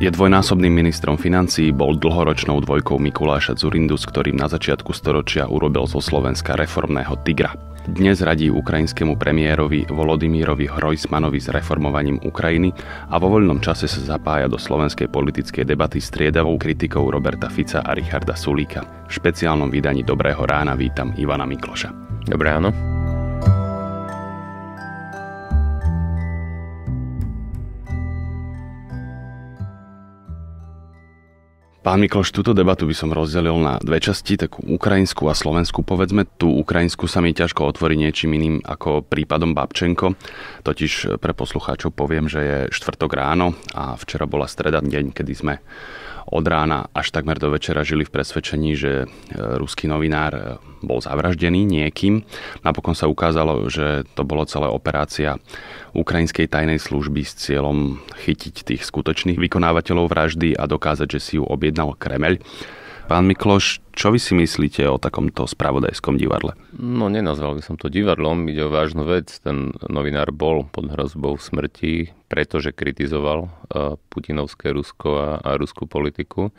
Je dvojnásobným ministrom financií, bol dlhoročnou dvojkou Mikuláša Zurindu, s ktorým na začiatku storočia urobil zo Slovenska reformného tigra. Dnes radí ukrajinskému premiérovi Volodymírovi Hrojsmanovi s reformovaním Ukrajiny a vo voľnom čase sa zapája do slovenskej politickej debaty s triedavou kritikou Roberta Fica a Richarda Sulíka. V špeciálnom vydaní Dobrého rána vítam Ivana Mikloša. Dobré ráno. Pán Mikloš, túto debatu by som rozdelil na dve časti, takú ukrajinskú a slovenskú povedzme. Tú ukrajinskú sa mi ťažko otvorí niečím iným ako prípadom Babčenko. Totiž pre poslucháčov poviem, že je štvrtok ráno a včera bola streda deň, kedy sme od rána až takmer do večera žili v presvedčení, že e, ruský novinár e, bol zavraždený niekým. Napokon sa ukázalo, že to bolo celé operácia ukrajinskej tajnej služby s cieľom chytiť tých skutočných vykonávateľov vraždy a dokázať, že si ju objednal Kremeľ. Pán Mikloš, čo vy si myslíte o takomto spravodajskom divadle? No, nenazval by som to divadlom, ide o vážnu vec. Ten novinár bol pod hrozbou smrti, pretože kritizoval eh, putinovské Rusko a, a ruskú politiku.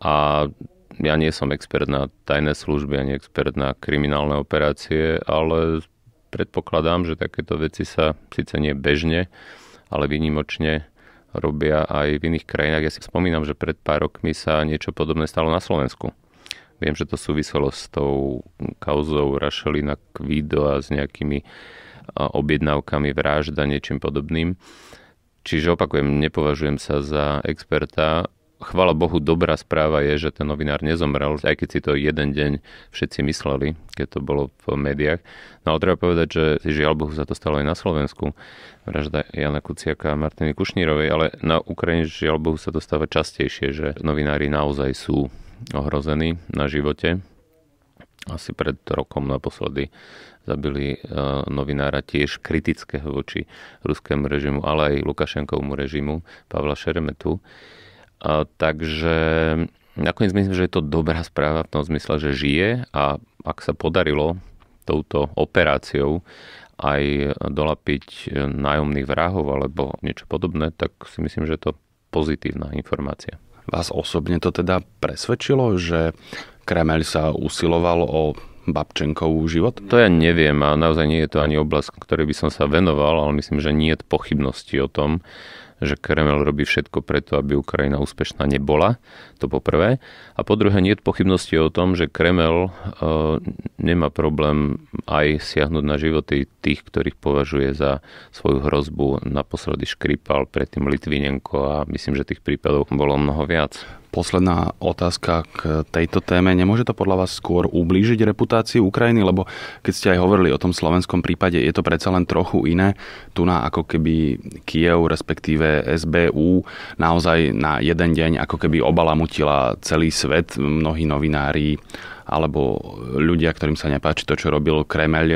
A ja nie som expert na tajné služby, ani expert na kriminálne operácie, ale predpokladám, že takéto veci sa síce nie bežne, ale výnimočne robia aj v iných krajinách. Ja si spomínam, že pred pár rokmi sa niečo podobné stalo na Slovensku. Viem, že to súviselo s tou kauzou Rašelina Kvido a s nejakými objednávkami vražda, niečím podobným. Čiže opakujem, nepovažujem sa za experta chvala Bohu, dobrá správa je, že ten novinár nezomrel, aj keď si to jeden deň všetci mysleli, keď to bolo v médiách. No ale treba povedať, že žiaľ Bohu sa to stalo aj na Slovensku. Vražda Jana Kuciaka a Martiny Kušnírovej, ale na Ukrajine žiaľ Bohu sa to stáva častejšie, že novinári naozaj sú ohrození na živote. Asi pred rokom naposledy zabili e, novinára tiež kritického voči ruskému režimu, ale aj Lukašenkovmu režimu Pavla Šeremetu takže nakoniec myslím, že je to dobrá správa v tom zmysle, že žije a ak sa podarilo touto operáciou aj dolapiť nájomných vrahov alebo niečo podobné, tak si myslím, že je to pozitívna informácia. Vás osobne to teda presvedčilo, že Kremel sa usiloval o Babčenkovú život? To ja neviem a naozaj nie je to ani oblasť, ktorej by som sa venoval, ale myslím, že nie je pochybnosti o tom, že Kreml robí všetko preto, aby Ukrajina úspešná nebola, to poprvé. A po druhé, nie je pochybnosti o tom, že Kreml e, nemá problém aj siahnuť na životy tých, ktorých považuje za svoju hrozbu. Naposledy Škripal, predtým Litvinenko a myslím, že tých prípadov bolo mnoho viac posledná otázka k tejto téme. Nemôže to podľa vás skôr ublížiť reputácii Ukrajiny? Lebo keď ste aj hovorili o tom slovenskom prípade, je to predsa len trochu iné. Tu na ako keby Kiev, respektíve SBU, naozaj na jeden deň ako keby obalamutila celý svet. Mnohí novinári alebo ľudia, ktorým sa nepáči to, čo robil Kremľ,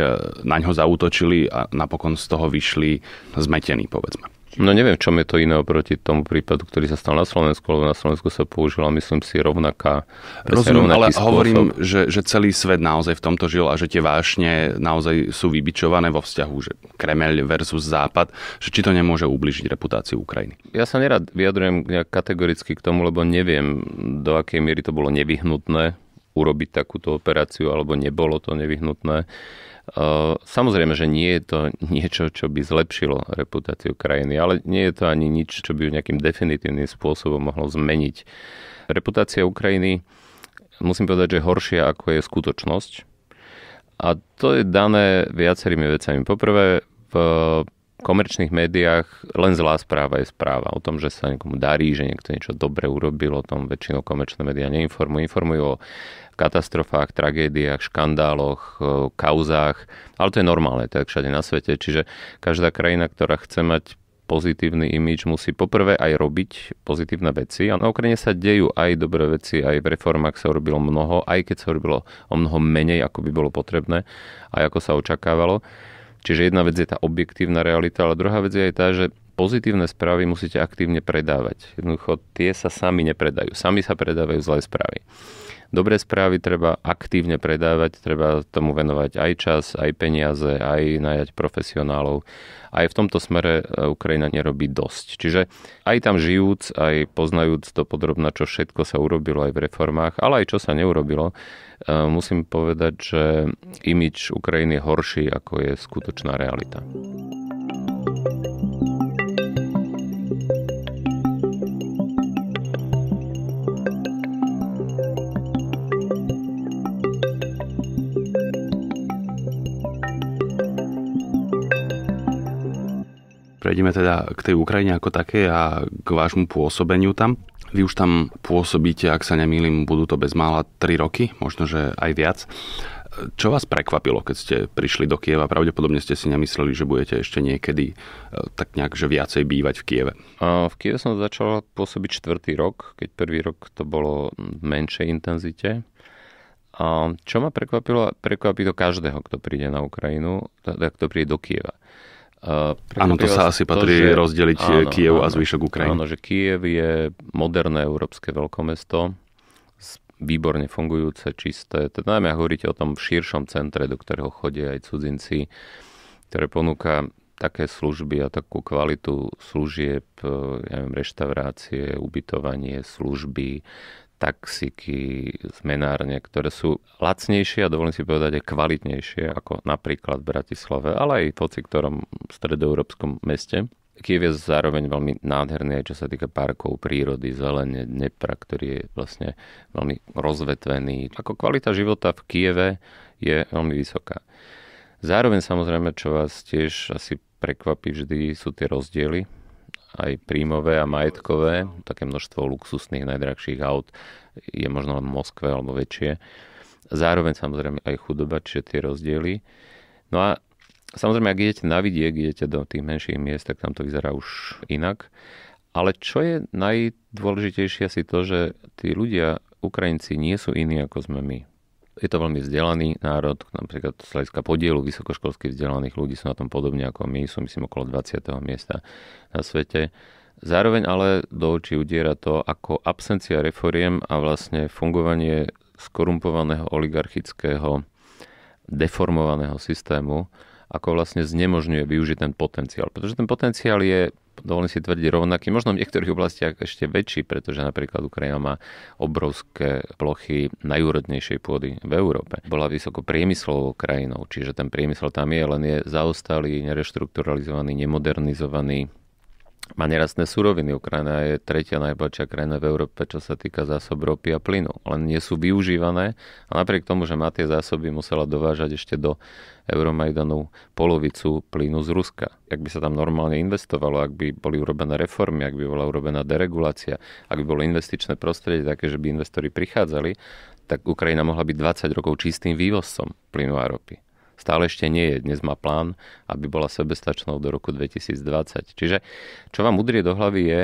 na ňo zautočili a napokon z toho vyšli zmetení, povedzme. No neviem, čom je to iné oproti tomu prípadu, ktorý sa stal na Slovensku, lebo na Slovensku sa použila, myslím si, rovnaká. Rozumiem, ale spôsob. hovorím, že, že celý svet naozaj v tomto žil a že tie vášne naozaj sú vybičované vo vzťahu, že Kremel versus Západ, že či to nemôže ubližiť reputáciu Ukrajiny. Ja sa nerad vyjadrujem nejak kategoricky k tomu, lebo neviem, do akej miery to bolo nevyhnutné urobiť takúto operáciu, alebo nebolo to nevyhnutné. E, samozrejme, že nie je to niečo, čo by zlepšilo reputáciu krajiny, ale nie je to ani nič, čo by ju nejakým definitívnym spôsobom mohlo zmeniť. Reputácia Ukrajiny, musím povedať, že horšia, ako je skutočnosť. A to je dané viacerými vecami. Poprvé, v komerčných médiách len zlá správa je správa. O tom, že sa niekomu darí, že niekto niečo dobre urobil, o tom väčšinou komerčné médiá neinformujú. Informujú o katastrofách, tragédiách, škandáloch, e, kauzách, ale to je normálne, tak všade na svete. Čiže každá krajina, ktorá chce mať pozitívny imidž musí poprvé aj robiť pozitívne veci. A na Ukrajine sa dejú aj dobré veci, aj v reformách sa robilo mnoho, aj keď sa robilo o mnoho menej, ako by bolo potrebné a ako sa očakávalo. Čiže jedna vec je tá objektívna realita, ale druhá vec je aj tá, že pozitívne správy musíte aktívne predávať. Jednoducho tie sa sami nepredajú. Sami sa predávajú zlé správy dobré správy treba aktívne predávať, treba tomu venovať aj čas, aj peniaze, aj najať profesionálov. Aj v tomto smere e, Ukrajina nerobí dosť. Čiže aj tam žijúc, aj poznajúc to podrobne, čo všetko sa urobilo aj v reformách, ale aj čo sa neurobilo, e, musím povedať, že imič Ukrajiny je horší, ako je skutočná realita. Prejdeme teda k tej Ukrajine ako také a k vášmu pôsobeniu tam. Vy už tam pôsobíte, ak sa nemýlim, budú to bezmála 3 roky, možno že aj viac. Čo vás prekvapilo, keď ste prišli do Kieva? Pravdepodobne ste si nemysleli, že budete ešte niekedy e, tak nejak, že viacej bývať v Kieve. V Kieve som začal pôsobiť čtvrtý rok, keď prvý rok to bolo v menšej intenzite. A čo ma prekvapilo, prekvapí to každého, kto príde na Ukrajinu, kto príde do Kieva. Uh, áno, to sa asi patrí to, že... rozdeliť eh, áno, Kiev áno, a zvyšok Ukrajiny. Áno, že Kiev je moderné európske veľkomesto, výborne fungujúce, čisté. Teda najmä hovoríte o tom širšom centre, do ktorého chodia aj cudzinci, ktoré ponúka také služby a takú kvalitu služieb, eh, ja neviem, reštaurácie, ubytovanie, služby, taxíky, zmenárne, ktoré sú lacnejšie a dovolím si povedať aj kvalitnejšie ako napríklad v Bratislave, ale aj v hoci ktorom stredoeurópskom meste. Kiev je zároveň veľmi nádherný aj čo sa týka parkov, prírody, zelene, Dnepra, ktorý je vlastne veľmi rozvetvený. Ako kvalita života v Kieve je veľmi vysoká. Zároveň samozrejme, čo vás tiež asi prekvapí vždy, sú tie rozdiely aj príjmové a majetkové, také množstvo luxusných, najdrahších aut je možno len v Moskve alebo väčšie. Zároveň samozrejme aj chudoba, čiže tie rozdiely. No a samozrejme, ak idete na vidiek, idete do tých menších miest, tak tam to vyzerá už inak. Ale čo je najdôležitejšie asi to, že tí ľudia, Ukrajinci, nie sú iní ako sme my je to veľmi vzdelaný národ, napríklad z hľadiska podielu vysokoškolských vzdelaných ľudí sú na tom podobne ako my, sú myslím okolo 20. miesta na svete. Zároveň ale do očí udiera to, ako absencia reforiem a vlastne fungovanie skorumpovaného oligarchického deformovaného systému, ako vlastne znemožňuje využiť ten potenciál. Pretože ten potenciál je dovolím si tvrdiť rovnaký, možno v niektorých oblastiach ešte väčší, pretože napríklad Ukrajina má obrovské plochy najúrodnejšej pôdy v Európe. Bola vysoko priemyslovou krajinou, čiže ten priemysel tam je, len je zaostalý, nereštrukturalizovaný, nemodernizovaný, má nerastné suroviny. Ukrajina je tretia najbohatšia krajina v Európe, čo sa týka zásob ropy a plynu. Len nie sú využívané a napriek tomu, že má tie zásoby, musela dovážať ešte do Euromajdanu polovicu plynu z Ruska. Ak by sa tam normálne investovalo, ak by boli urobené reformy, ak by bola urobená deregulácia, ak by bolo investičné prostredie také, že by investori prichádzali, tak Ukrajina mohla byť 20 rokov čistým vývozcom plynu a ropy. Stále ešte nie je. Dnes má plán, aby bola sebestačnou do roku 2020. Čiže čo vám udrie do hlavy je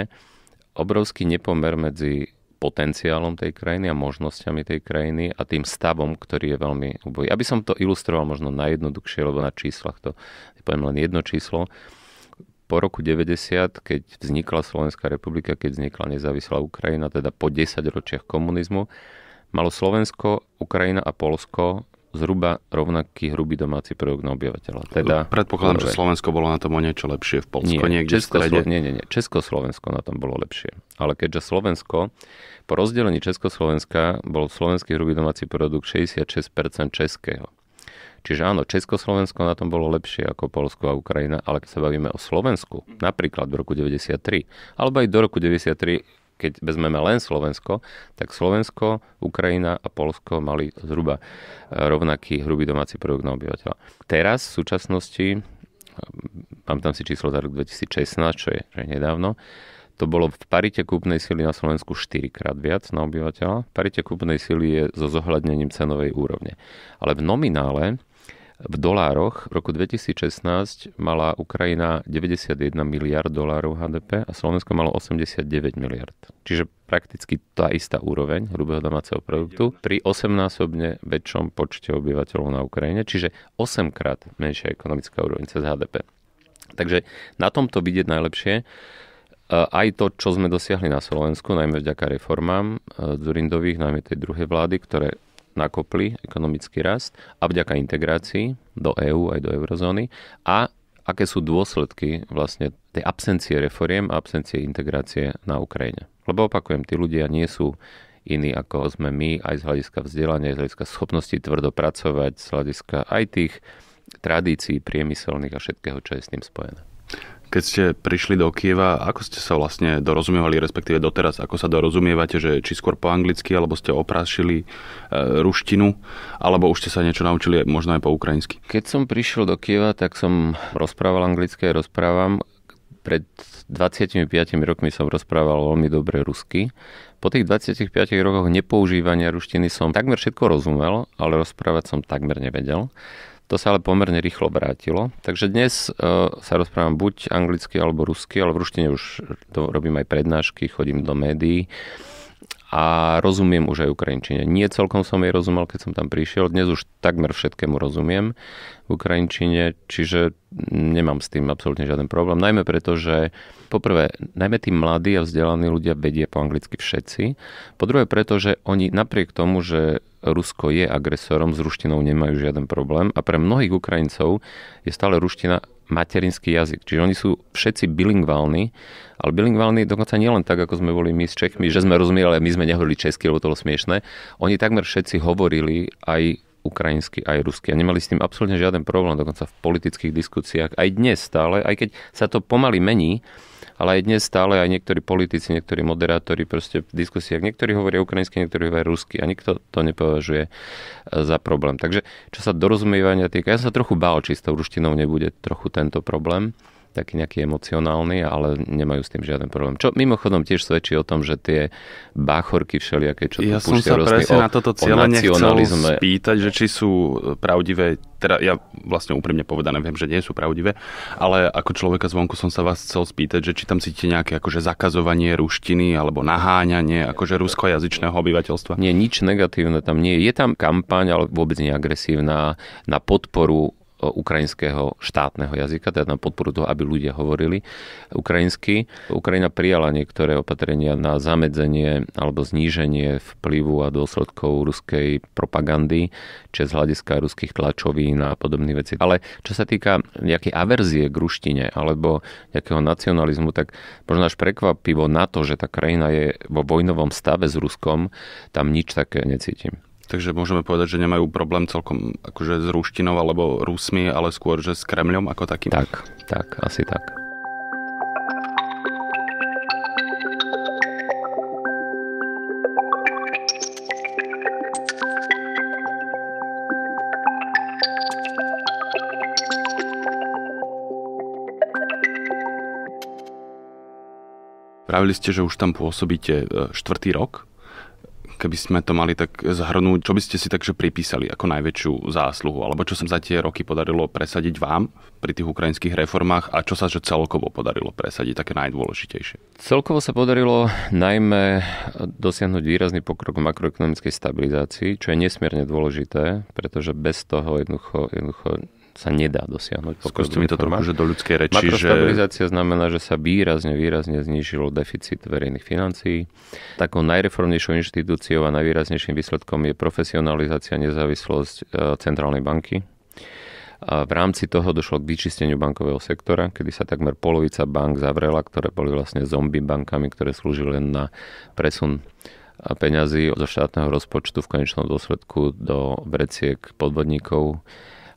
obrovský nepomer medzi potenciálom tej krajiny a možnosťami tej krajiny a tým stavom, ktorý je veľmi ubojí. Aby som to ilustroval možno najjednoduchšie, lebo na číslach to poviem len jedno číslo. Po roku 90, keď vznikla Slovenská republika, keď vznikla nezávislá Ukrajina, teda po 10 ročiach komunizmu, malo Slovensko, Ukrajina a Polsko zhruba rovnaký hrubý domáci produkt na obyvateľa. Teda, Predpokladám, že Slovensko bolo na tom o niečo lepšie v Polsku, nie, niekde Česko, v Nie, nie, nie. Československo na tom bolo lepšie. Ale keďže Slovensko, po rozdelení Československa bol slovenský hrubý domáci produkt 66% českého. Čiže áno, Československo na tom bolo lepšie ako Polsko a Ukrajina, ale keď sa bavíme o Slovensku, napríklad v roku 93, alebo aj do roku 93 keď vezmeme len Slovensko, tak Slovensko, Ukrajina a Polsko mali zhruba e, rovnaký hrubý domáci produkt na obyvateľa. Teraz v súčasnosti, e, mám tam si číslo za rok 2016, čo je, že nedávno, to bolo v parite kúpnej sily na Slovensku 4 krát viac na obyvateľa. Parite kúpnej sily je so zohľadnením cenovej úrovne. Ale v nominále v dolároch v roku 2016 mala Ukrajina 91 miliard dolárov HDP a Slovensko malo 89 miliard. Čiže prakticky tá istá úroveň hrubého domáceho produktu pri 8-násobne väčšom počte obyvateľov na Ukrajine, čiže 8 krát menšia ekonomická úroveň cez HDP. Takže na tomto vidieť najlepšie, e, aj to, čo sme dosiahli na Slovensku, najmä vďaka reformám e, Zurindových, najmä tej druhej vlády, ktoré nakopli ekonomický rast a vďaka integrácii do EÚ aj do eurozóny a aké sú dôsledky vlastne tej absencie reforiem a absencie integrácie na Ukrajine. Lebo opakujem, tí ľudia nie sú iní ako sme my, aj z hľadiska vzdelania, aj z hľadiska schopnosti tvrdo pracovať, z hľadiska aj tých tradícií priemyselných a všetkého, čo je s tým spojené. Keď ste prišli do Kieva, ako ste sa vlastne dorozumievali, respektíve doteraz, ako sa dorozumievate, že či skôr po anglicky, alebo ste oprášili e, ruštinu, alebo už ste sa niečo naučili možno aj po ukrajinsky? Keď som prišiel do Kieva, tak som rozprával anglické, rozprávam. Pred 25 rokmi som rozprával veľmi dobre rusky. Po tých 25 rokoch nepoužívania ruštiny som takmer všetko rozumel, ale rozprávať som takmer nevedel. To sa ale pomerne rýchlo vrátilo. Takže dnes e, sa rozprávam buď anglicky alebo rusky, ale v ruštine už robím aj prednášky, chodím do médií a rozumiem už aj ukrajinčine. Nie celkom som jej rozumel, keď som tam prišiel. Dnes už takmer všetkému rozumiem v ukrajinčine, čiže nemám s tým absolútne žiaden problém. Najmä preto, že poprvé, najmä tí mladí a vzdelaní ľudia vedie po anglicky všetci. Po druhé preto, že oni napriek tomu, že Rusko je agresorom, s ruštinou nemajú žiaden problém a pre mnohých Ukrajincov je stále ruština materinský jazyk. Čiže oni sú všetci bilingválni, ale bilingválni dokonca nielen tak, ako sme boli my s Čechmi, že sme rozumieli, ale my sme nehovorili česky, lebo to bolo smiešné. Oni takmer všetci hovorili aj ukrajinský aj ruský. A nemali s tým absolútne žiaden problém, dokonca v politických diskusiách. Aj dnes stále, aj keď sa to pomaly mení, ale aj dnes stále aj niektorí politici, niektorí moderátori proste v diskusiách, niektorí hovoria ukrajinsky, niektorí hovoria rusky a nikto to nepovažuje e, za problém. Takže čo sa dorozumievania týka, ja sa trochu bál, či s tou ruštinou nebude trochu tento problém taký nejaký emocionálny, ale nemajú s tým žiaden problém. Čo mimochodom tiež svedčí o tom, že tie báchorky všelijaké, čo tu ja som sa presne o, na toto cieľa nechcel spýtať, že či sú pravdivé, teda ja vlastne úprimne povedané viem, že nie sú pravdivé, ale ako človeka zvonku som sa vás chcel spýtať, že či tam cítite nejaké akože zakazovanie ruštiny alebo naháňanie akože ruskojazyčného obyvateľstva? Nie, nič negatívne tam nie je. Je tam kampaň, ale vôbec neagresívna na podporu ukrajinského štátneho jazyka, teda na podporu toho, aby ľudia hovorili ukrajinsky. Ukrajina prijala niektoré opatrenia na zamedzenie alebo zníženie vplyvu a dôsledkov ruskej propagandy, či z hľadiska ruských tlačovín a podobných vecí. Ale čo sa týka nejakej averzie k ruštine alebo nejakého nacionalizmu, tak možno až prekvapivo na to, že tá krajina je vo vojnovom stave s Ruskom, tam nič také necítim. Takže môžeme povedať, že nemajú problém celkom akože s rúštinou alebo Rusmi, ale skôr, že s Kremľom ako takým. Tak, tak, asi tak. Pravili ste, že už tam pôsobíte e, štvrtý rok keby sme to mali tak zhrnúť, čo by ste si takže pripísali ako najväčšiu zásluhu, alebo čo sa za tie roky podarilo presadiť vám pri tých ukrajinských reformách a čo sa že celkovo podarilo presadiť, také najdôležitejšie? Celkovo sa podarilo najmä dosiahnuť výrazný pokrok v makroekonomickej stabilizácii, čo je nesmierne dôležité, pretože bez toho jednoducho, jednoducho sa nedá dosiahnuť. Skúste mi to trochu, že do ľudskej reči. Makrostabilizácia že... znamená, že sa výrazne, výrazne znížilo deficit verejných financií. Takou najreformnejšou inštitúciou a najvýraznejším výsledkom je profesionalizácia nezávislosť e, centrálnej banky. A v rámci toho došlo k vyčisteniu bankového sektora, kedy sa takmer polovica bank zavrela, ktoré boli vlastne zombie bankami, ktoré slúžili len na presun a peňazí zo štátneho rozpočtu v konečnom dôsledku do vreciek podvodníkov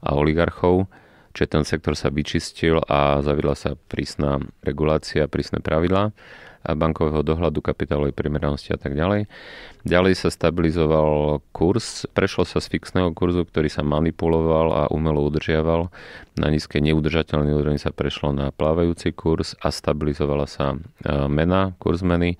a oligarchov. Čiže ten sektor sa vyčistil a zavidla sa prísna regulácia, prísne pravidlá bankového dohľadu, kapitálovej primeranosti a tak ďalej. Ďalej sa stabilizoval kurz, prešlo sa z fixného kurzu, ktorý sa manipuloval a umelo udržiaval na nízke neudržateľné úrovni sa prešlo na plávajúci kurz a stabilizovala sa e, mena, kurz meny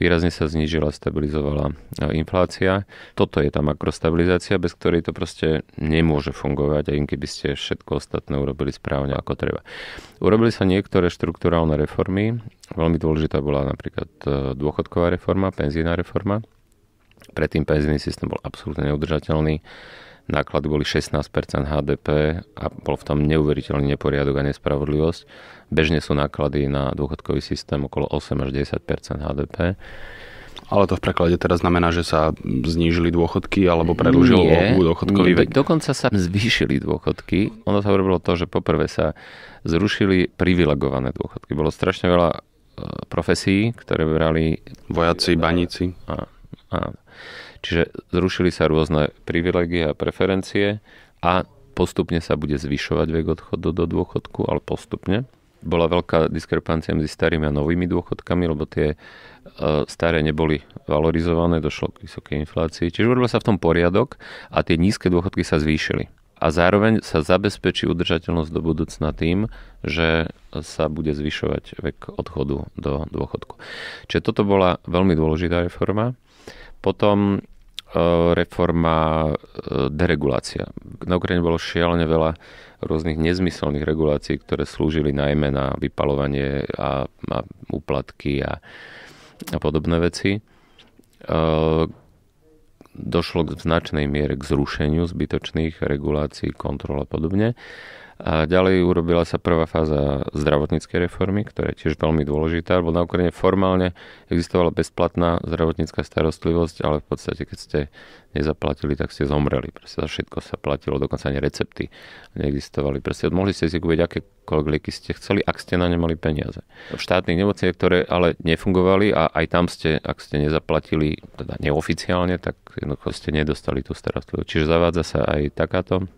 výrazne sa znížila, stabilizovala e, inflácia. Toto je tá makrostabilizácia, bez ktorej to proste nemôže fungovať, aj keby ste všetko ostatné urobili správne ako treba. Urobili sa niektoré štruktúrálne reformy, veľmi dôležitá bola napríklad e, dôchodková reforma, penzijná reforma, predtým penzijný systém bol absolútne neudržateľný náklady boli 16% HDP a bol v tom neuveriteľný neporiadok a nespravodlivosť. Bežne sú náklady na dôchodkový systém okolo 8 až 10% HDP. Ale to v preklade teraz znamená, že sa znížili dôchodky alebo predlžil nie, dôchodkový vek? Dokonca sa zvýšili dôchodky. Ono sa robilo to, že poprvé sa zrušili privilegované dôchodky. Bolo strašne veľa e, profesí, ktoré brali... Vojaci, baníci. A, a Čiže zrušili sa rôzne privilegie a preferencie a postupne sa bude zvyšovať vek odchodu do dôchodku, ale postupne. Bola veľká diskrepancia medzi starými a novými dôchodkami, lebo tie e, staré neboli valorizované, došlo k vysokej inflácii. Čiže urobil sa v tom poriadok a tie nízke dôchodky sa zvýšili a zároveň sa zabezpečí udržateľnosť do budúcna tým, že sa bude zvyšovať vek odchodu do dôchodku. Čiže toto bola veľmi dôležitá reforma. Potom e, reforma e, deregulácia. Na Ukrajine bolo šialene veľa rôznych nezmyselných regulácií, ktoré slúžili najmä na vypalovanie a, a úplatky a, a podobné veci. E, došlo k značnej miere k zrušeniu zbytočných regulácií, kontrol a podobne. A ďalej urobila sa prvá fáza zdravotníckej reformy, ktorá je tiež veľmi dôležitá, lebo na Ukrajine formálne existovala bezplatná zdravotnícka starostlivosť, ale v podstate, keď ste nezaplatili, tak ste zomreli. Proste za všetko sa platilo, dokonca ani recepty neexistovali. Proste mohli ste si kúpiť akékoľvek lieky ste chceli, ak ste na ne mali peniaze. V štátnych nemocniciach, ktoré ale nefungovali a aj tam ste, ak ste nezaplatili, teda neoficiálne, tak jednoducho ste nedostali tú starostlivosť. Čiže zavádza sa aj takáto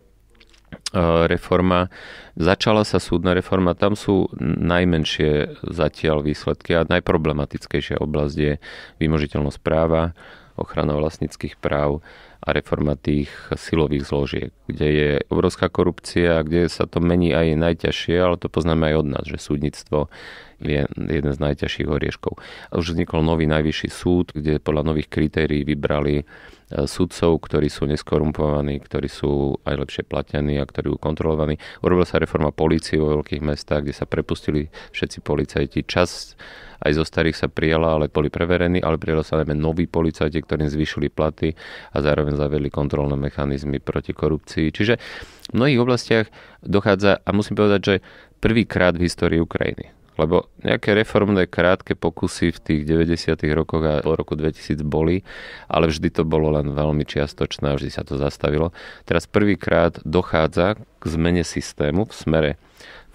E, reforma. Začala sa súdna reforma, tam sú najmenšie zatiaľ výsledky a najproblematickejšia oblasť je vymožiteľnosť práva, ochrana vlastnických práv a reforma tých silových zložiek, kde je obrovská korupcia, kde sa to mení aj najťažšie, ale to poznáme aj od nás, že súdnictvo je jeden z najťažších orieškov. Už vznikol nový najvyšší súd, kde podľa nových kritérií vybrali e, sudcov, ktorí sú neskorumpovaní, ktorí sú aj lepšie platení a ktorí sú kontrolovaní. Urobila sa reforma polície vo veľkých mestách, kde sa prepustili všetci policajti. Čas aj zo starých sa prijala, ale boli preverení, ale prijala sa najmä noví policajti, ktorým zvyšili platy a zároveň zavedli kontrolné mechanizmy proti korupcii. Čiže v mnohých oblastiach dochádza, a musím povedať, že prvýkrát v histórii Ukrajiny lebo nejaké reformné krátke pokusy v tých 90. rokoch a roku 2000 boli, ale vždy to bolo len veľmi čiastočné a vždy sa to zastavilo. Teraz prvýkrát dochádza k zmene systému v smere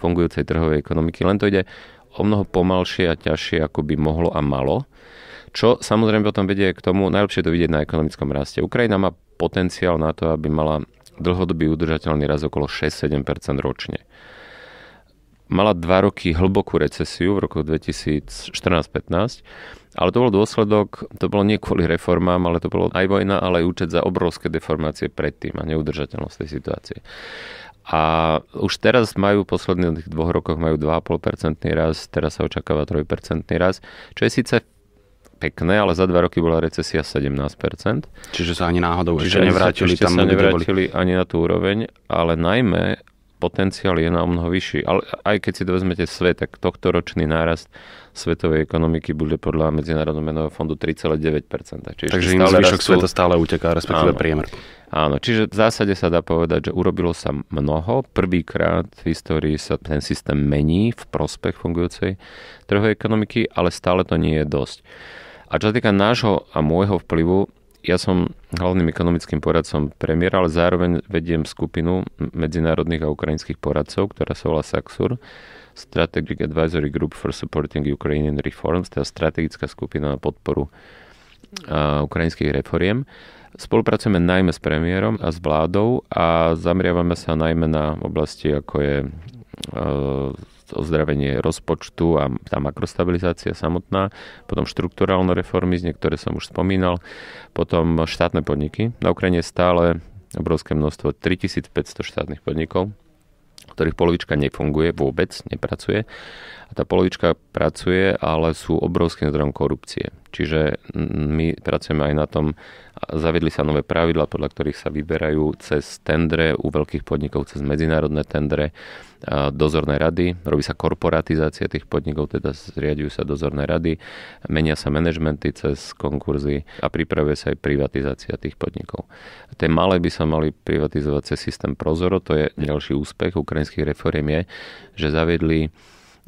fungujúcej trhovej ekonomiky, len to ide o mnoho pomalšie a ťažšie, ako by mohlo a malo. Čo samozrejme potom vedie k tomu, najlepšie to vidieť na ekonomickom raste. Ukrajina má potenciál na to, aby mala dlhodobý udržateľný raz okolo 6-7% ročne mala dva roky hlbokú recesiu v roku 2014-15, ale to bol dôsledok, to bolo nie kvôli reformám, ale to bolo aj vojna, ale aj účet za obrovské deformácie predtým a neudržateľnosť tej situácie. A už teraz majú, posledných tých dvoch rokoch majú 2,5% raz, teraz sa očakáva 3% raz, čo je síce pekné, ale za dva roky bola recesia 17%. Čiže sa ani náhodou ešte nevrátili ešte tam, sa nevrátili boli. ani na tú úroveň, ale najmä potenciál je na mnoho vyšší. Ale aj keď si to vezmete svet, tak tohto ročný nárast svetovej ekonomiky bude podľa Medzinárodného menového fondu 3,9%. Čiže Takže im zvyšok rastú... sveta stále uteká, respektíve áno, priemer. Áno, čiže v zásade sa dá povedať, že urobilo sa mnoho. Prvýkrát v histórii sa ten systém mení v prospech fungujúcej trhovej ekonomiky, ale stále to nie je dosť. A čo sa týka nášho a môjho vplyvu, ja som hlavným ekonomickým poradcom premiéra, ale zároveň vediem skupinu medzinárodných a ukrajinských poradcov, ktorá sa volá SAXUR, Strategic Advisory Group for Supporting Ukrainian Reforms, teda strategická skupina na podporu ukrajinských reforiem. Spolupracujeme najmä s premiérom a s vládou a zameriavame sa najmä na oblasti, ako je ozdravenie rozpočtu a tá makrostabilizácia samotná, potom štrukturálne reformy, z niektoré som už spomínal, potom štátne podniky. Na Ukrajine je stále obrovské množstvo, 3500 štátnych podnikov, ktorých polovička nefunguje vôbec, nepracuje. A tá polovička pracuje, ale sú obrovským zdrojom korupcie. Čiže my pracujeme aj na tom, zavedli sa nové pravidla, podľa ktorých sa vyberajú cez tendre u veľkých podnikov, cez medzinárodné tendre, dozorné rady, robí sa korporatizácia tých podnikov, teda zriadujú sa dozorné rady, menia sa manažmenty cez konkurzy a pripravuje sa aj privatizácia tých podnikov. Tie malé by sa mali privatizovať cez systém Prozoro, to je ďalší úspech ukrajinských reforiem je, že zaviedli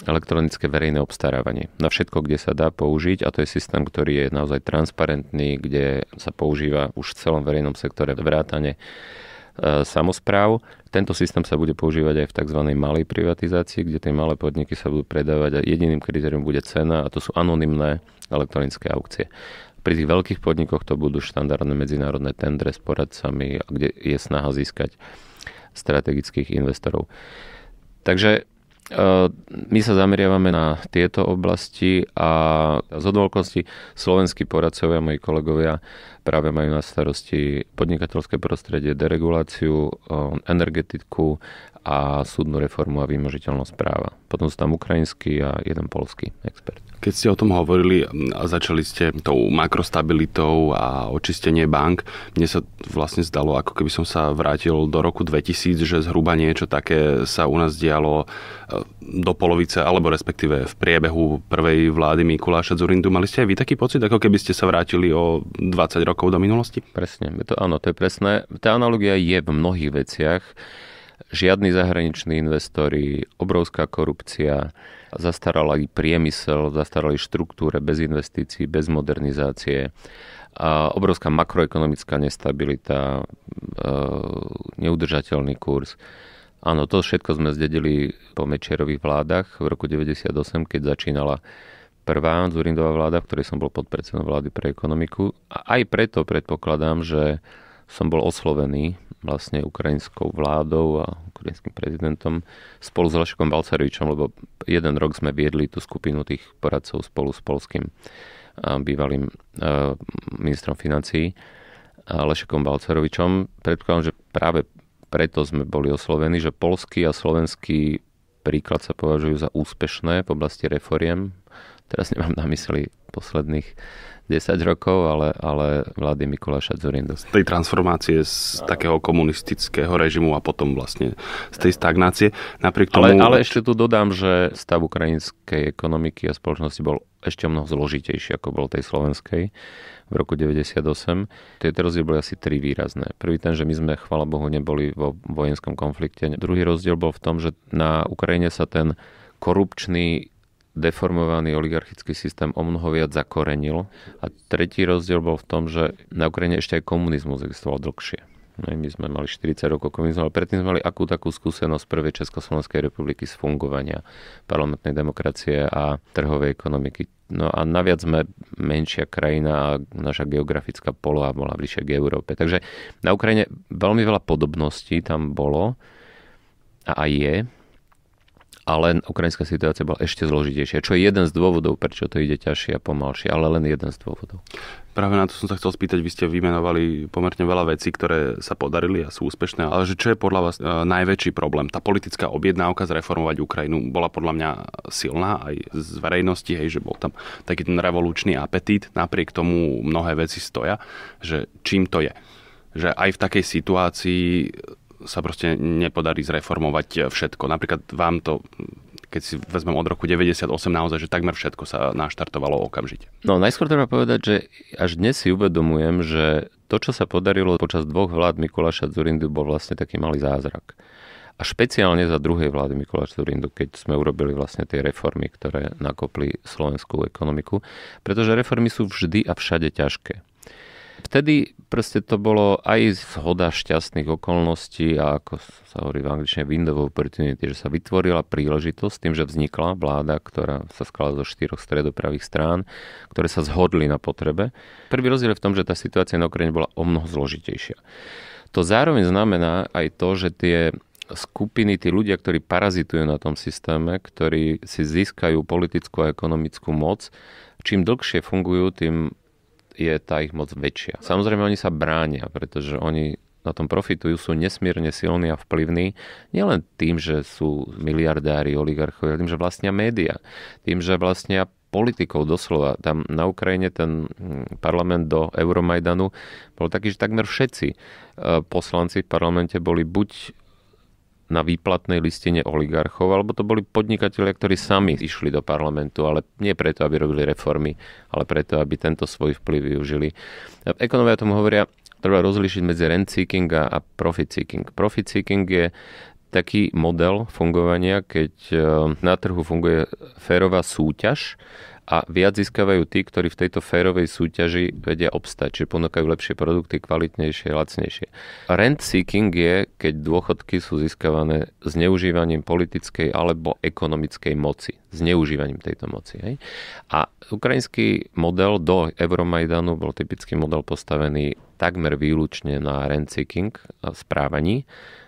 elektronické verejné obstarávanie. Na všetko, kde sa dá použiť a to je systém, ktorý je naozaj transparentný, kde sa používa už v celom verejnom sektore vrátane e, samozpráv. Tento systém sa bude používať aj v tzv. malej privatizácii, kde tie malé podniky sa budú predávať a jediným kritériom bude cena a to sú anonymné elektronické aukcie. Pri tých veľkých podnikoch to budú štandardné medzinárodné tendre s poradcami, kde je snaha získať strategických investorov. Takže Ehm, my sa zameriavame na tieto oblasti a z odvolkosti slovenskí poradcovia, moji kolegovia, práve majú na starosti podnikateľské prostredie, dereguláciu, ehm, energetiku a súdnu reformu a vymožiteľnosť práva. Potom sú tam ukrajinský a jeden polský expert. Keď ste o tom hovorili a začali ste tou makrostabilitou a očistenie bank, mne sa vlastne zdalo, ako keby som sa vrátil do roku 2000, že zhruba niečo také sa u nás dialo e, do polovice, alebo respektíve v priebehu prvej vlády Mikuláša Zurindu. Mali ste aj vy taký pocit, ako keby ste sa vrátili o 20 rokov do minulosti? Presne, to, áno, to je presné. Tá analogia je v mnohých veciach Žiadny zahraniční investori, obrovská korupcia, zastaralý priemysel, zastaralý štruktúre bez investícií, bez modernizácie. A obrovská makroekonomická nestabilita, e, neudržateľný kurz. Áno, to všetko sme zdedili po Mečerových vládach v roku 1998, keď začínala prvá Zurindová vláda, v ktorej som bol podpredsedom vlády pre ekonomiku. A aj preto predpokladám, že som bol oslovený vlastne ukrajinskou vládou a ukrajinským prezidentom spolu s Leškom Balcarovičom, lebo jeden rok sme viedli tú skupinu tých poradcov spolu s polským eh, bývalým eh, ministrom financií eh, Lešekom Balcerovičom. Predpokladám, že práve preto sme boli oslovení, že polský a slovenský príklad sa považujú za úspešné v oblasti reforiem. Teraz nemám na mysli posledných 10 rokov, ale, ale vlády Mikuláša Zurindu. Z tej transformácie z a... takého komunistického režimu a potom vlastne z tej stagnácie. Napriek tomu... Ale, ale ešte tu dodám, že stav ukrajinskej ekonomiky a spoločnosti bol ešte o mnoho zložitejší, ako bol tej slovenskej v roku 98. Tie rozdiel boli asi tri výrazné. Prvý ten, že my sme, chvala Bohu, neboli vo vojenskom konflikte. Druhý rozdiel bol v tom, že na Ukrajine sa ten korupčný deformovaný oligarchický systém o mnoho viac zakorenil. A tretí rozdiel bol v tom, že na Ukrajine ešte aj komunizmus existoval dlhšie. No, my sme mali 40 rokov komunizmu, ale predtým sme mali akú takú skúsenosť prvej Československej republiky z fungovania parlamentnej demokracie a trhovej ekonomiky. No a naviac sme menšia krajina a naša geografická poloha bola bližšia k Európe. Takže na Ukrajine veľmi veľa podobností tam bolo a aj je, ale ukrajinská situácia bola ešte zložitejšia, čo je jeden z dôvodov, prečo to ide ťažšie a pomalšie, ale len jeden z dôvodov. Práve na to som sa chcel spýtať, vy ste vymenovali pomerne veľa vecí, ktoré sa podarili a sú úspešné, ale že čo je podľa vás e, najväčší problém? Tá politická objednávka zreformovať Ukrajinu bola podľa mňa silná aj z verejnosti, hej, že bol tam taký ten revolučný apetít, napriek tomu mnohé veci stoja, že čím to je? Že aj v takej situácii sa proste nepodarí zreformovať eh, všetko. Napríklad vám to keď si vezmem od roku 98 naozaj, že takmer všetko sa naštartovalo okamžite. No najskôr treba povedať, že až dnes si uvedomujem, že to, čo sa podarilo počas dvoch vlád Mikuláša Zurindu, bol vlastne taký malý zázrak. A špeciálne za druhej vlády Mikuláša Zurindu, keď sme urobili vlastne tie reformy, ktoré nakopli slovenskú ekonomiku. Pretože reformy sú vždy a všade ťažké vtedy proste to bolo aj zhoda šťastných okolností a ako sa hovorí v angličtine window opportunity, že sa vytvorila príležitosť tým, že vznikla vláda, ktorá sa skladala zo štyroch stredopravých strán, ktoré sa zhodli na potrebe. Prvý rozdiel je v tom, že tá situácia na Ukrajine bola o mnoho zložitejšia. To zároveň znamená aj to, že tie skupiny, tí ľudia, ktorí parazitujú na tom systéme, ktorí si získajú politickú a ekonomickú moc, čím dlhšie fungujú, tým je tá ich moc väčšia. Samozrejme, oni sa bránia, pretože oni na tom profitujú, sú nesmierne silní a vplyvní, nielen tým, že sú miliardári, oligarchovia, tým, že vlastnia média, tým, že vlastnia politikov doslova. Tam na Ukrajine ten mm, parlament do Euromajdanu bol taký, že takmer všetci e, poslanci v parlamente boli buď na výplatnej listine oligarchov, alebo to boli podnikatelia, ktorí sami išli do parlamentu, ale nie preto, aby robili reformy, ale preto, aby tento svoj vplyv využili. Ekonomia o tom hovoria, treba rozlišiť medzi rent seeking a profit seeking. Profit seeking je taký model fungovania, keď eh, na trhu funguje férová súťaž a viac získavajú tí, ktorí v tejto férovej súťaži vedia obstať, čiže ponúkajú lepšie produkty, kvalitnejšie, lacnejšie. Rent seeking je, keď dôchodky sú získavané zneužívaním politickej alebo ekonomickej moci. Zneužívaním tejto moci. Hej? A ukrajinský model do Euromajdanu bol typický model postavený takmer výlučne na rent seeking správaní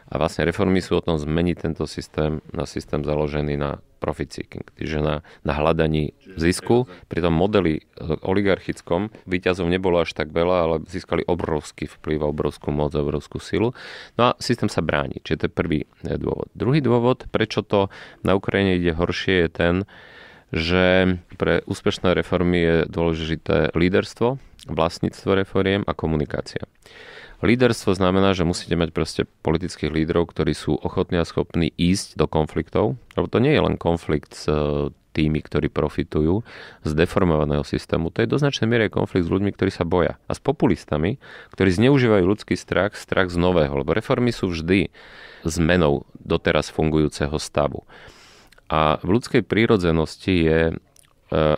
a vlastne reformy sú o tom zmeniť tento systém na systém založený na profit seeking, čiže na, na hľadaní zisku. Pri tom modeli eh, oligarchickom výťazov nebolo až tak veľa, ale získali obrovský vplyv, obrovskú moc, obrovskú silu. No a systém sa bráni, čiže to je prvý eh, dôvod. Druhý dôvod, prečo to na Ukrajine ide horšie, je ten, že pre úspešné reformy je dôležité líderstvo, vlastníctvo reforiem a komunikácia. Líderstvo znamená, že musíte mať proste politických lídrov, ktorí sú ochotní a schopní ísť do konfliktov, lebo to nie je len konflikt s e, tými, ktorí profitujú z deformovaného systému. To je do značnej miery konflikt s ľuďmi, ktorí sa boja. A s populistami, ktorí zneužívajú ľudský strach, strach z nového. Lebo reformy sú vždy zmenou doteraz fungujúceho stavu. A v ľudskej prírodzenosti je e,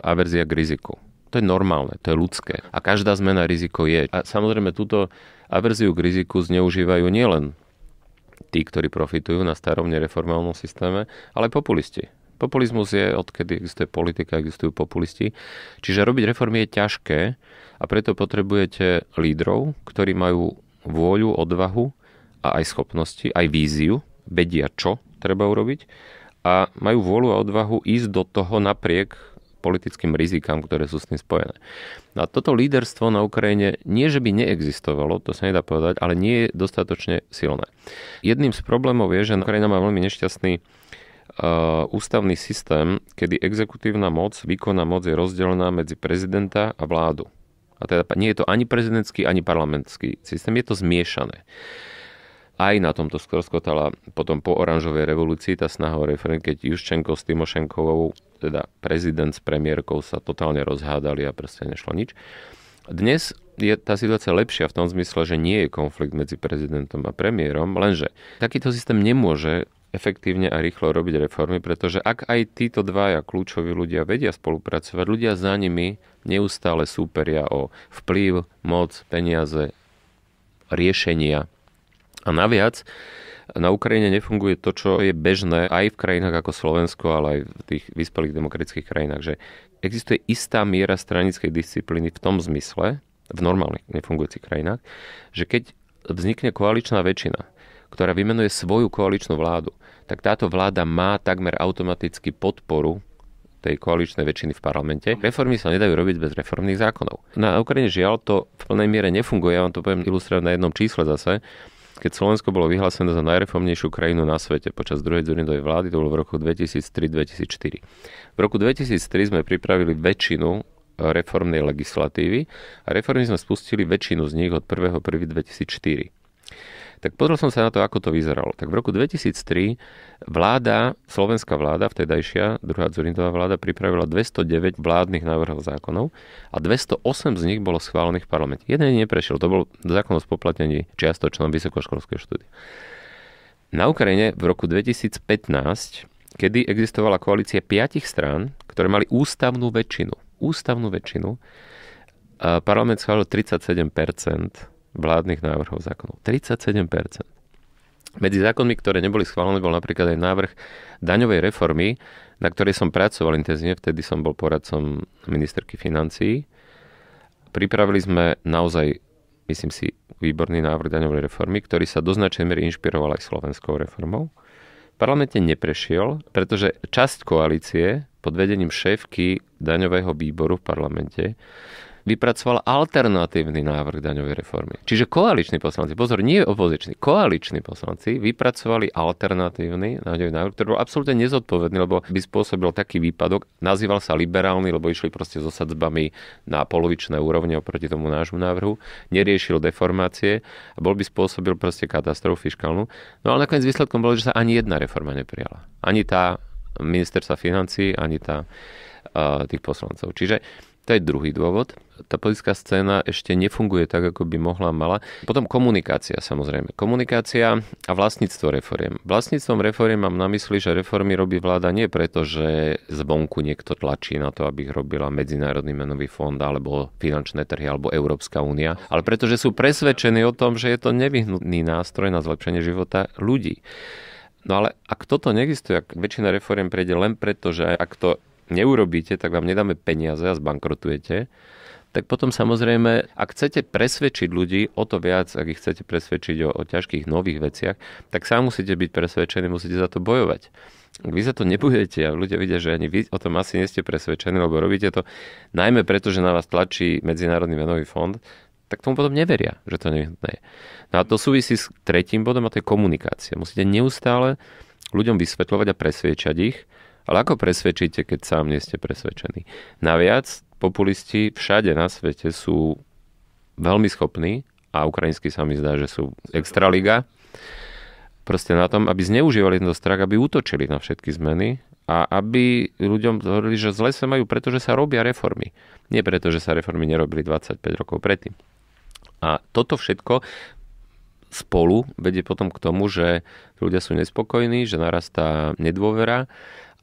averzia k riziku. To je normálne, to je ľudské. A každá zmena riziko je. A samozrejme túto averziu k riziku zneužívajú nielen tí, ktorí profitujú na starom nereformálnom systéme, ale populisti. Populizmus je, odkedy existuje politika, existujú populisti. Čiže robiť reformy je ťažké a preto potrebujete lídrov, ktorí majú vôľu, odvahu a aj schopnosti, aj víziu, vedia, čo treba urobiť a majú vôľu a odvahu ísť do toho napriek politickým rizikám, ktoré sú s tým spojené. No a toto líderstvo na Ukrajine nie, že by neexistovalo, to sa nedá povedať, ale nie je dostatočne silné. Jedným z problémov je, že Ukrajina má veľmi nešťastný e, ústavný systém, kedy exekutívna moc, výkonná moc je rozdelená medzi prezidenta a vládu. A teda nie je to ani prezidentský, ani parlamentský systém, je to zmiešané. Aj na tomto skroskotala potom po oranžovej revolúcii tá snaha o referendum, keď Juščenko s Timošenkovou teda prezident s premiérkou sa totálne rozhádali a proste nešlo nič. Dnes je tá situácia lepšia v tom zmysle, že nie je konflikt medzi prezidentom a premiérom, lenže takýto systém nemôže efektívne a rýchlo robiť reformy, pretože ak aj títo dvaja kľúčoví ľudia vedia spolupracovať, ľudia za nimi neustále súperia o vplyv, moc, peniaze, riešenia. A naviac, na Ukrajine nefunguje to, čo je bežné aj v krajinách ako Slovensko, ale aj v tých vyspelých demokratických krajinách, že existuje istá miera stranickej disciplíny v tom zmysle, v normálnych nefungujúcich krajinách, že keď vznikne koaličná väčšina, ktorá vymenuje svoju koaličnú vládu, tak táto vláda má takmer automaticky podporu tej koaličnej väčšiny v parlamente. Reformy sa nedajú robiť bez reformných zákonov. Na Ukrajine žiaľ to v plnej miere nefunguje, ja vám to poviem ilustrovať na jednom čísle zase keď Slovensko bolo vyhlásené za najreformnejšiu krajinu na svete počas druhej Dzurindovej vlády, to bolo v roku 2003-2004. V roku 2003 sme pripravili väčšinu e, reformnej legislatívy a reformy sme spustili väčšinu z nich od 1.1.2004. Tak pozrel som sa na to, ako to vyzeralo. Tak v roku 2003 vláda, slovenská vláda, vtedajšia, druhá Dzurindová vláda, pripravila 209 vládnych návrhov zákonov a 208 z nich bolo schválených v parlamente. Jeden neprešiel, to bol zákon o spoplatnení čiastočnom vysokoškolskej štúdie. Na Ukrajine v roku 2015 kedy existovala koalícia piatich strán, ktoré mali ústavnú väčšinu. Ústavnú väčšinu. Parlament schválil 37% vládnych návrhov zákonov. 37 medzi zákonmi, ktoré neboli schválené, bol napríklad aj návrh daňovej reformy, na ktorej som pracoval intenzívne, vtedy som bol poradcom ministerky financií. Pripravili sme naozaj, myslím si, výborný návrh daňovej reformy, ktorý sa do značnej miery inšpiroval aj slovenskou reformou. V parlamente neprešiel, pretože časť koalície pod vedením šéfky daňového výboru v parlamente vypracoval alternatívny návrh daňovej reformy. Čiže koaliční poslanci, pozor, nie opoziční, koaliční poslanci vypracovali alternatívny daňový návrh, ktorý bol absolútne nezodpovedný, lebo by spôsobil taký výpadok. Nazýval sa liberálny, lebo išli proste so sadzbami na polovičné úrovne oproti tomu nášmu návrhu. Neriešil deformácie a bol by spôsobil proste katastrofu fiskálnu. No ale nakoniec výsledkom bolo, že sa ani jedna reforma neprijala. Ani tá ministerstva financí, ani tá uh, tých poslancov. Čiže to je druhý dôvod. Tá politická scéna ešte nefunguje tak, ako by mohla mala. Potom komunikácia samozrejme. Komunikácia a vlastníctvo reforiem. Vlastníctvom reforiem mám na mysli, že reformy robí vláda nie preto, že zvonku niekto tlačí na to, aby ich robila Medzinárodný menový fond alebo finančné trhy alebo Európska únia, ale pretože sú presvedčení o tom, že je to nevyhnutný nástroj na zlepšenie života ľudí. No ale ak toto neexistuje, ak väčšina reforiem prejde len preto, že ak to neurobíte, tak vám nedáme peniaze a zbankrotujete, tak potom samozrejme, ak chcete presvedčiť ľudí o to viac, ak ich chcete presvedčiť o, o ťažkých nových veciach, tak sám musíte byť presvedčení, musíte za to bojovať. Ak vy za to nebudete a ľudia vidia, že ani vy o tom asi nie ste presvedčení, lebo robíte to najmä preto, že na vás tlačí Medzinárodný menový fond, tak tomu potom neveria, že to nevyhnutné je. No a to súvisí s tretím bodom a to je komunikácia. Musíte neustále ľuďom vysvetľovať a presviečať ich, ale ako presvedčíte, keď sám nie ste presvedčení? Naviac, populisti všade na svete sú veľmi schopní a ukrajinsky sa mi zdá, že sú extraliga. Proste na tom, aby zneužívali tento strach, aby útočili na všetky zmeny a aby ľuďom hovorili, že zle sa majú, pretože sa robia reformy. Nie preto, že sa reformy nerobili 25 rokov predtým. A toto všetko spolu vedie potom k tomu, že ľudia sú nespokojní, že narastá nedôvera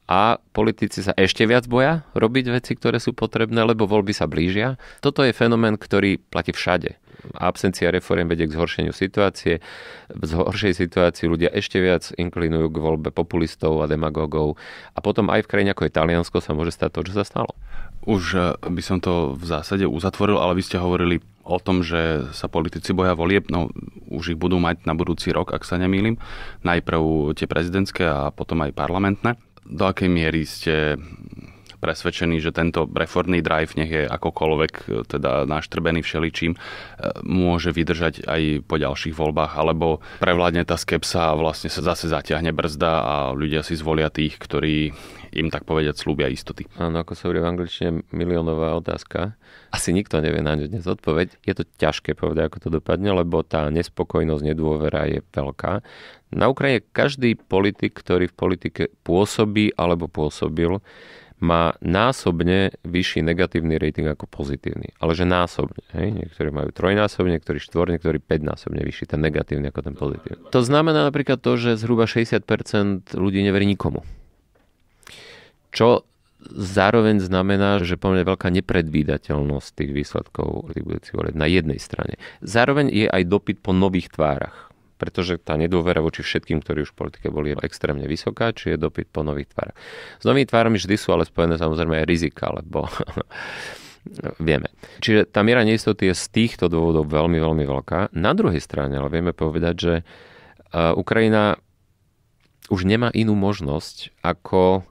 a politici sa ešte viac boja robiť veci, ktoré sú potrebné, lebo voľby sa blížia. Toto je fenomén, ktorý platí všade. Absencia reforiem vedie k zhoršeniu situácie. V zhoršej situácii ľudia ešte viac inklinujú k voľbe populistov a demagógov. A potom aj v krajine ako je Taliansko sa môže stať to, čo sa stalo. Už e, by som to v zásade uzatvoril, ale vy ste hovorili o tom, že sa politici boja volieb, no už ich budú mať na budúci rok, ak sa nemýlim. Najprv tie prezidentské a potom aj parlamentné do akej miery ste presvedčení, že tento reformný drive, nech je akokoľvek e, teda naštrbený všeličím, e, môže vydržať aj po ďalších voľbách, alebo prevládne tá skepsa a vlastne sa zase zatiahne brzda a ľudia si zvolia tých, ktorí im tak povedať slúbia istoty. Áno, ako sa hovorí v angličtine, miliónová otázka. Asi nikto nevie na ňu dnes odpoveď. Je to ťažké povedať, ako to dopadne, lebo tá nespokojnosť, nedôvera je veľká. Na Ukrajine každý politik, ktorý v politike pôsobí alebo pôsobil, má násobne vyšší negatívny rating ako pozitívny. Ale že násobne. Hej? Niektorí majú trojnásobne, niektorí štvor, niektorí päťnásobne vyšší ten negatívny ako ten pozitívny. To znamená napríklad to, že zhruba 60% ľudí neverí nikomu. Čo zároveň znamená, že pomerne veľká nepredvídateľnosť tých výsledkov budúcich volieb na jednej strane. Zároveň je aj dopyt po nových tvárach pretože tá nedôvera voči všetkým, ktorí už v politike boli, je extrémne vysoká, či je dopyt po nových tvárach. S novými tvárami vždy sú ale spojené samozrejme aj rizika, lebo vieme. Čiže tá miera neistoty je z týchto dôvodov veľmi, veľmi veľká. Na druhej strane ale vieme povedať, že eh, Ukrajina už nemá inú možnosť, ako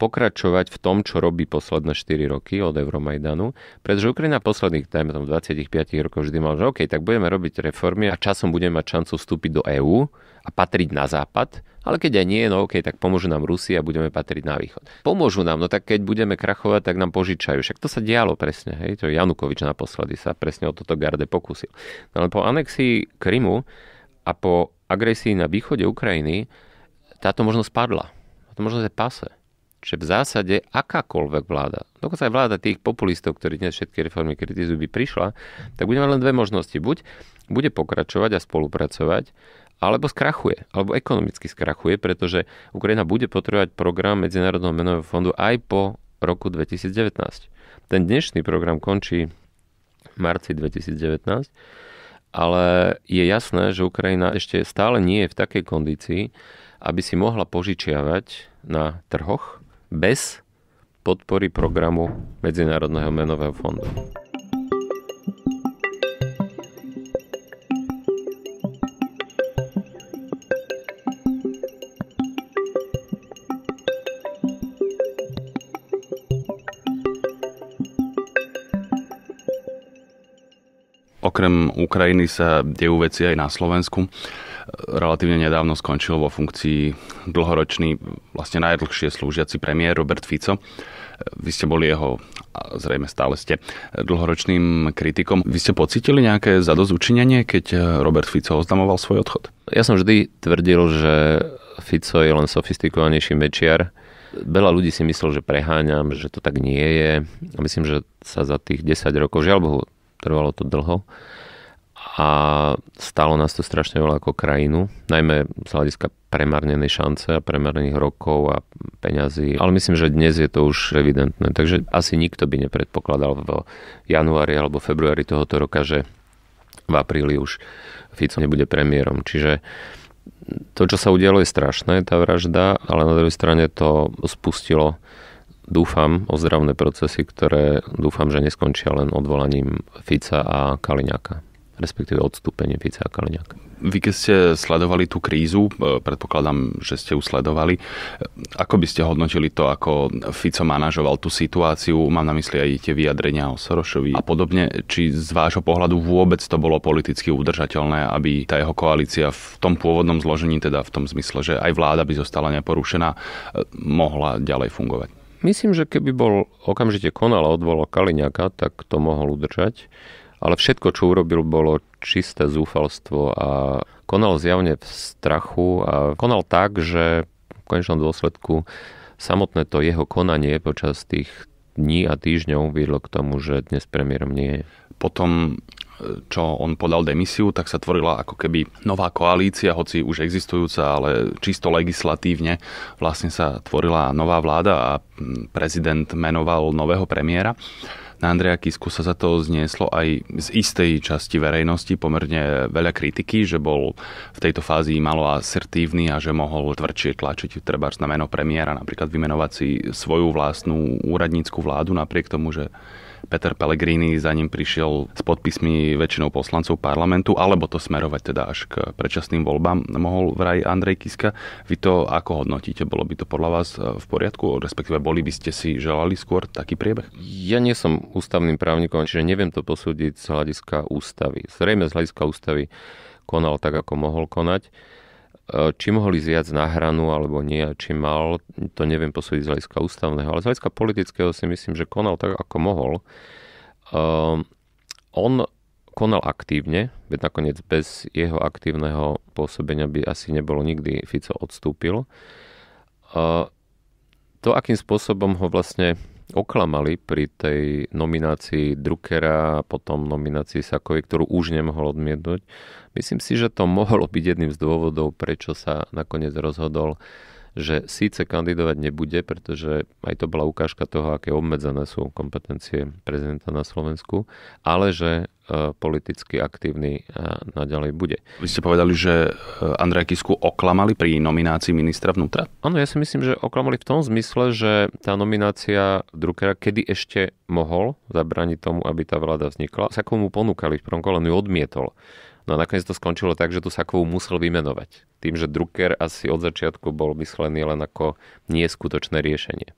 pokračovať v tom, čo robí posledné 4 roky od Euromajdanu, pretože Ukrajina posledných, dajme tomu 25 rokov vždy mal, že OK, tak budeme robiť reformy a časom budeme mať šancu vstúpiť do EÚ a patriť na západ, ale keď aj nie, no OK, tak pomôžu nám Rusi a budeme patriť na východ. Pomôžu nám, no tak keď budeme krachovať, tak nám požičajú. Však to sa dialo presne, hej, to Janukovič naposledy sa presne o toto garde pokusil. No, ale po anexii Krymu a po agresii na východe Ukrajiny táto možnosť padla. Táto možnosť je pase že v zásade akákoľvek vláda, dokonca aj vláda tých populistov, ktorí dnes všetky reformy kritizujú, by prišla, tak bude mať len dve možnosti. Buď bude pokračovať a spolupracovať, alebo skrachuje, alebo ekonomicky skrachuje, pretože Ukrajina bude potrebovať program Medzinárodného menového fondu aj po roku 2019. Ten dnešný program končí v marci 2019, ale je jasné, že Ukrajina ešte stále nie je v takej kondícii, aby si mohla požičiavať na trhoch, bez podpory programu Medzinárodného menového fondu. Okrem Ukrajiny sa dejú veci aj na Slovensku relatívne nedávno skončil vo funkcii dlhoročný, vlastne najdlhšie slúžiaci premiér Robert Fico. Vy ste boli jeho, zrejme stále ste, dlhoročným kritikom. Vy ste pocitili nejaké zadozučinenie, keď Robert Fico oznamoval svoj odchod? Ja som vždy tvrdil, že Fico je len sofistikovanejší mečiar. Veľa ľudí si myslel, že preháňam, že to tak nie je. A myslím, že sa za tých 10 rokov, žiaľ Bohu, trvalo to dlho, a stalo nás to strašne veľa ako krajinu, najmä z hľadiska premárnenej šance a premárnených rokov a peňazí. Ale myslím, že dnes je to už evidentné. Takže asi nikto by nepredpokladal v januári alebo februári tohoto roka, že v apríli už Fico nebude premiérom. Čiže to, čo sa udialo, je strašné, tá vražda, ale na druhej strane to spustilo dúfam, ozdravné procesy, ktoré dúfam, že neskončia len odvolaním Fica a Kaliňáka respektíve odstúpenie Fica a Kaliňáka. Vy keď ste sledovali tú krízu, e, predpokladám, že ste ju sledovali, e, ako by ste hodnotili to, ako Fico manažoval tú situáciu, mám na mysli aj tie vyjadrenia o Sorošovi a podobne, či z vášho pohľadu vôbec to bolo politicky udržateľné, aby tá jeho koalícia v tom pôvodnom zložení, teda v tom zmysle, že aj vláda by zostala neporušená, e, mohla ďalej fungovať? Myslím, že keby bol okamžite konal a odvolal Kaliňaka, tak to mohol udržať. Ale všetko, čo urobil, bolo čisté zúfalstvo a konal zjavne v strachu a konal tak, že v konečnom dôsledku samotné to jeho konanie počas tých dní a týždňov viedlo k tomu, že dnes premiérom nie je. Potom čo on podal demisiu, tak sa tvorila ako keby nová koalícia, hoci už existujúca, ale čisto legislatívne vlastne sa tvorila nová vláda a prezident menoval nového premiéra. Na Andreja Kisku sa za to znieslo aj z istej časti verejnosti pomerne veľa kritiky, že bol v tejto fázi malo asertívny a že mohol tvrdšie tlačiť treba na meno premiéra, napríklad vymenovať si svoju vlastnú úradnícku vládu, napriek tomu, že Peter Pellegrini za ním prišiel s podpismi väčšinou poslancov parlamentu, alebo to smerovať teda až k predčasným voľbám, mohol vraj Andrej Kiska. Vy to ako hodnotíte? Bolo by to podľa vás e, v poriadku? Respektíve boli by ste si želali skôr taký priebeh? Ja nie som ústavným právnikom, čiže neviem to posúdiť z hľadiska ústavy. Zrejme z hľadiska ústavy konal tak, ako mohol konať. Eh, či mohli ísť viac na hranu alebo nie, či mal, to neviem posúdiť z hľadiska ústavného, ale z hľadiska politického si myslím, že konal tak, ako mohol. Um, on konal aktívne, veď nakoniec bez jeho aktívneho pôsobenia by asi nebolo nikdy Fico odstúpil. Uh, to, akým spôsobom ho vlastne oklamali pri tej nominácii Druckera a potom nominácii Sakovej, ktorú už nemohol odmietnúť. Myslím si, že to mohlo byť jedným z dôvodov, prečo sa nakoniec rozhodol že síce kandidovať nebude, pretože aj to bola ukážka toho, aké obmedzené sú kompetencie prezidenta na Slovensku, ale že e, politicky aktívny e, naďalej bude. Vy ste povedali, že e, Andrej Kisku oklamali pri nominácii ministra vnútra? Áno, ja si myslím, že oklamali v tom zmysle, že tá nominácia Druckera kedy ešte mohol zabraniť tomu, aby tá vláda vznikla, sa komu ponúkali v prvom kolenu odmietol. No a nakoniec to skončilo tak, že tú Sakovú musel vymenovať. Tým, že Drucker asi od začiatku bol myslený len ako neskutočné riešenie.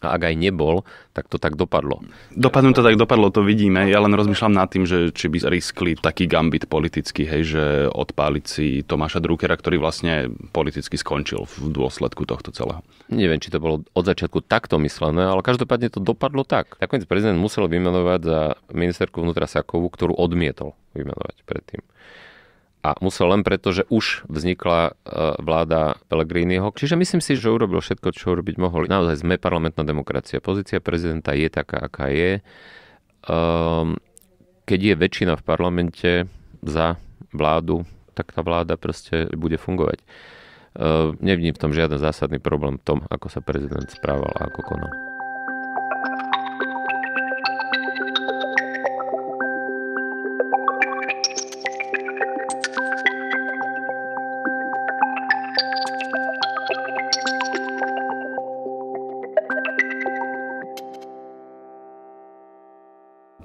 A ak aj nebol, tak to tak dopadlo. Dopadnú to tak dopadlo, to vidíme. Ja len rozmýšľam nad tým, že či by riskli taký gambit politický, hej, že odpáliť si Tomáša Druckera, ktorý vlastne politicky skončil v dôsledku tohto celého. Neviem, či to bolo od začiatku takto myslené, ale každopádne to dopadlo tak. Nakoniec prezident musel vymenovať za ministerku vnútra Sakovu, ktorú odmietol vymenovať predtým. A musel len preto, že už vznikla e, vláda Pellegriniho. Čiže myslím si, že urobil všetko, čo urobiť mohol. Naozaj sme parlamentná demokracia. Pozícia prezidenta je taká, aká je. Ehm, keď je väčšina v parlamente za vládu, tak tá vláda proste bude fungovať. Ehm, Nevidím v tom žiaden zásadný problém v tom, ako sa prezident správal a ako konal.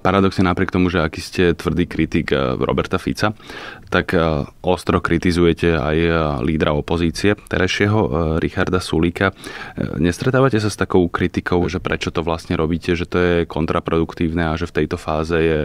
paradoxne napriek tomu, že aký ste tvrdý kritik eh, Roberta Fica, tak eh, ostro kritizujete aj eh, lídra opozície, terajšieho Richarda Sulíka. Nestretávate sa s takou kritikou, že prečo to vlastne robíte, že to je kontraproduktívne a že v tejto fáze je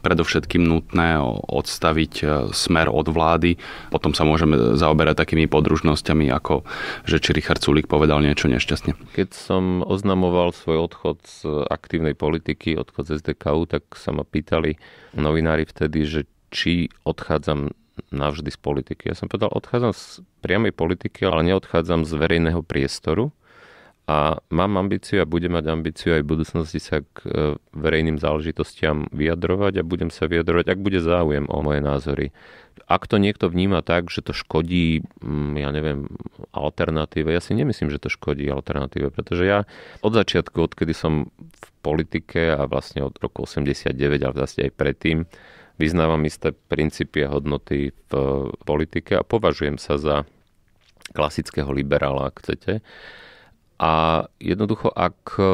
predovšetkým nutné odstaviť e, smer od vlády. Potom sa môžeme zaoberať takými podružnosťami, ako že či Richard Sulik povedal niečo nešťastne. Keď som oznamoval svoj odchod z aktívnej politiky, odchod z SDKU, tak sa ma pýtali novinári vtedy, že či odchádzam navždy z politiky. Ja som povedal, odchádzam z priamej politiky, ale neodchádzam z verejného priestoru. A mám ambíciu a budem mať ambíciu aj v budúcnosti sa k e, verejným záležitostiam vyjadrovať a budem sa vyjadrovať, ak bude záujem o moje názory. Ak to niekto vníma tak, že to škodí, mm, ja neviem, alternatíve, ja si nemyslím, že to škodí alternatíve, pretože ja od začiatku, odkedy som v politike a vlastne od roku 89, ale vlastne aj predtým, vyznávam isté princípy a hodnoty v politike a považujem sa za klasického liberála, ak chcete. A jednoducho, ak e,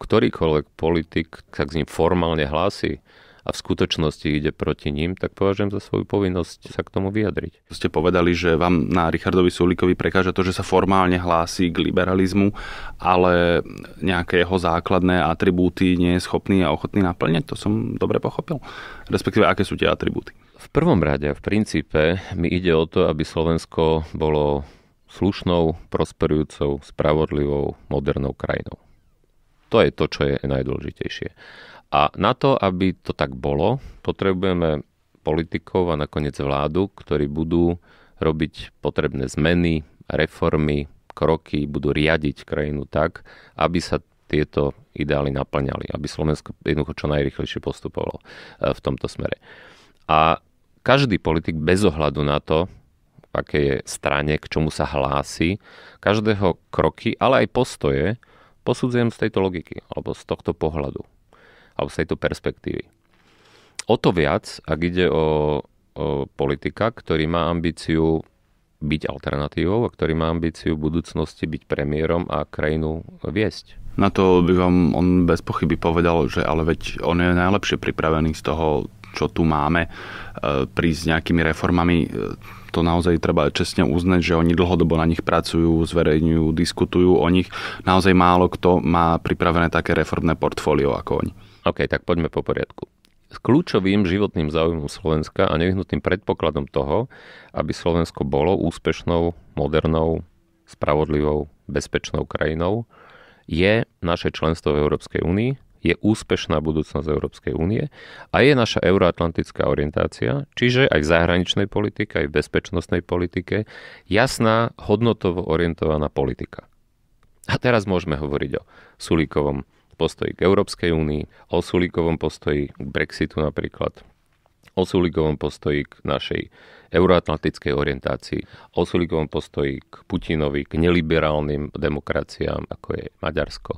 ktorýkoľvek politik sa s ním formálne hlási, a v skutočnosti ide proti ním, tak považujem za svoju povinnosť sa k tomu vyjadriť. Ste povedali, že vám na Richardovi Sulíkovi prekáža to, že sa formálne hlási k liberalizmu, ale nejaké jeho základné atribúty nie je schopný a ochotný naplňať? To som dobre pochopil. Respektíve, aké sú tie atribúty? V prvom rade, v princípe, mi ide o to, aby Slovensko bolo slušnou, prosperujúcou, spravodlivou, modernou krajinou. To je to, čo je najdôležitejšie. A na to, aby to tak bolo, potrebujeme politikov a nakoniec vládu, ktorí budú robiť potrebné zmeny, reformy, kroky, budú riadiť krajinu tak, aby sa tieto ideály naplňali, aby Slovensko jednoducho čo najrychlejšie postupovalo e, v tomto smere. A každý politik bez ohľadu na to, v akej je strane, k čomu sa hlási, každého kroky, ale aj postoje, posudzujem z tejto logiky, alebo z tohto pohľadu, alebo z tejto perspektívy. O to viac, ak ide o, o politika, ktorý má ambíciu byť alternatívou a ktorý má ambíciu v budúcnosti byť premiérom a krajinu viesť. Na to by vám on bez pochyby povedal, že ale veď on je najlepšie pripravený z toho, čo tu máme, e, prísť s nejakými reformami e, to naozaj treba čestne uznať, že oni dlhodobo na nich pracujú, zverejňujú, diskutujú o nich. Naozaj málo kto má pripravené také reformné portfólio ako oni. OK, tak poďme po poriadku. S kľúčovým životným záujmom Slovenska a nevyhnutným predpokladom toho, aby Slovensko bolo úspešnou, modernou, spravodlivou, bezpečnou krajinou, je naše členstvo v Európskej únii, je úspešná budúcnosť Európskej únie a je naša euroatlantická orientácia, čiže aj v zahraničnej politike, aj v bezpečnostnej politike, jasná, hodnotovo orientovaná politika. A teraz môžeme hovoriť o Sulíkovom postoji k Európskej únii, o Sulíkovom postoji k Brexitu napríklad, o Sulíkovom postoji k našej euroatlantickej orientácii, o Sulíkovom postoji k Putinovi, k neliberálnym demokraciám, ako je Maďarsko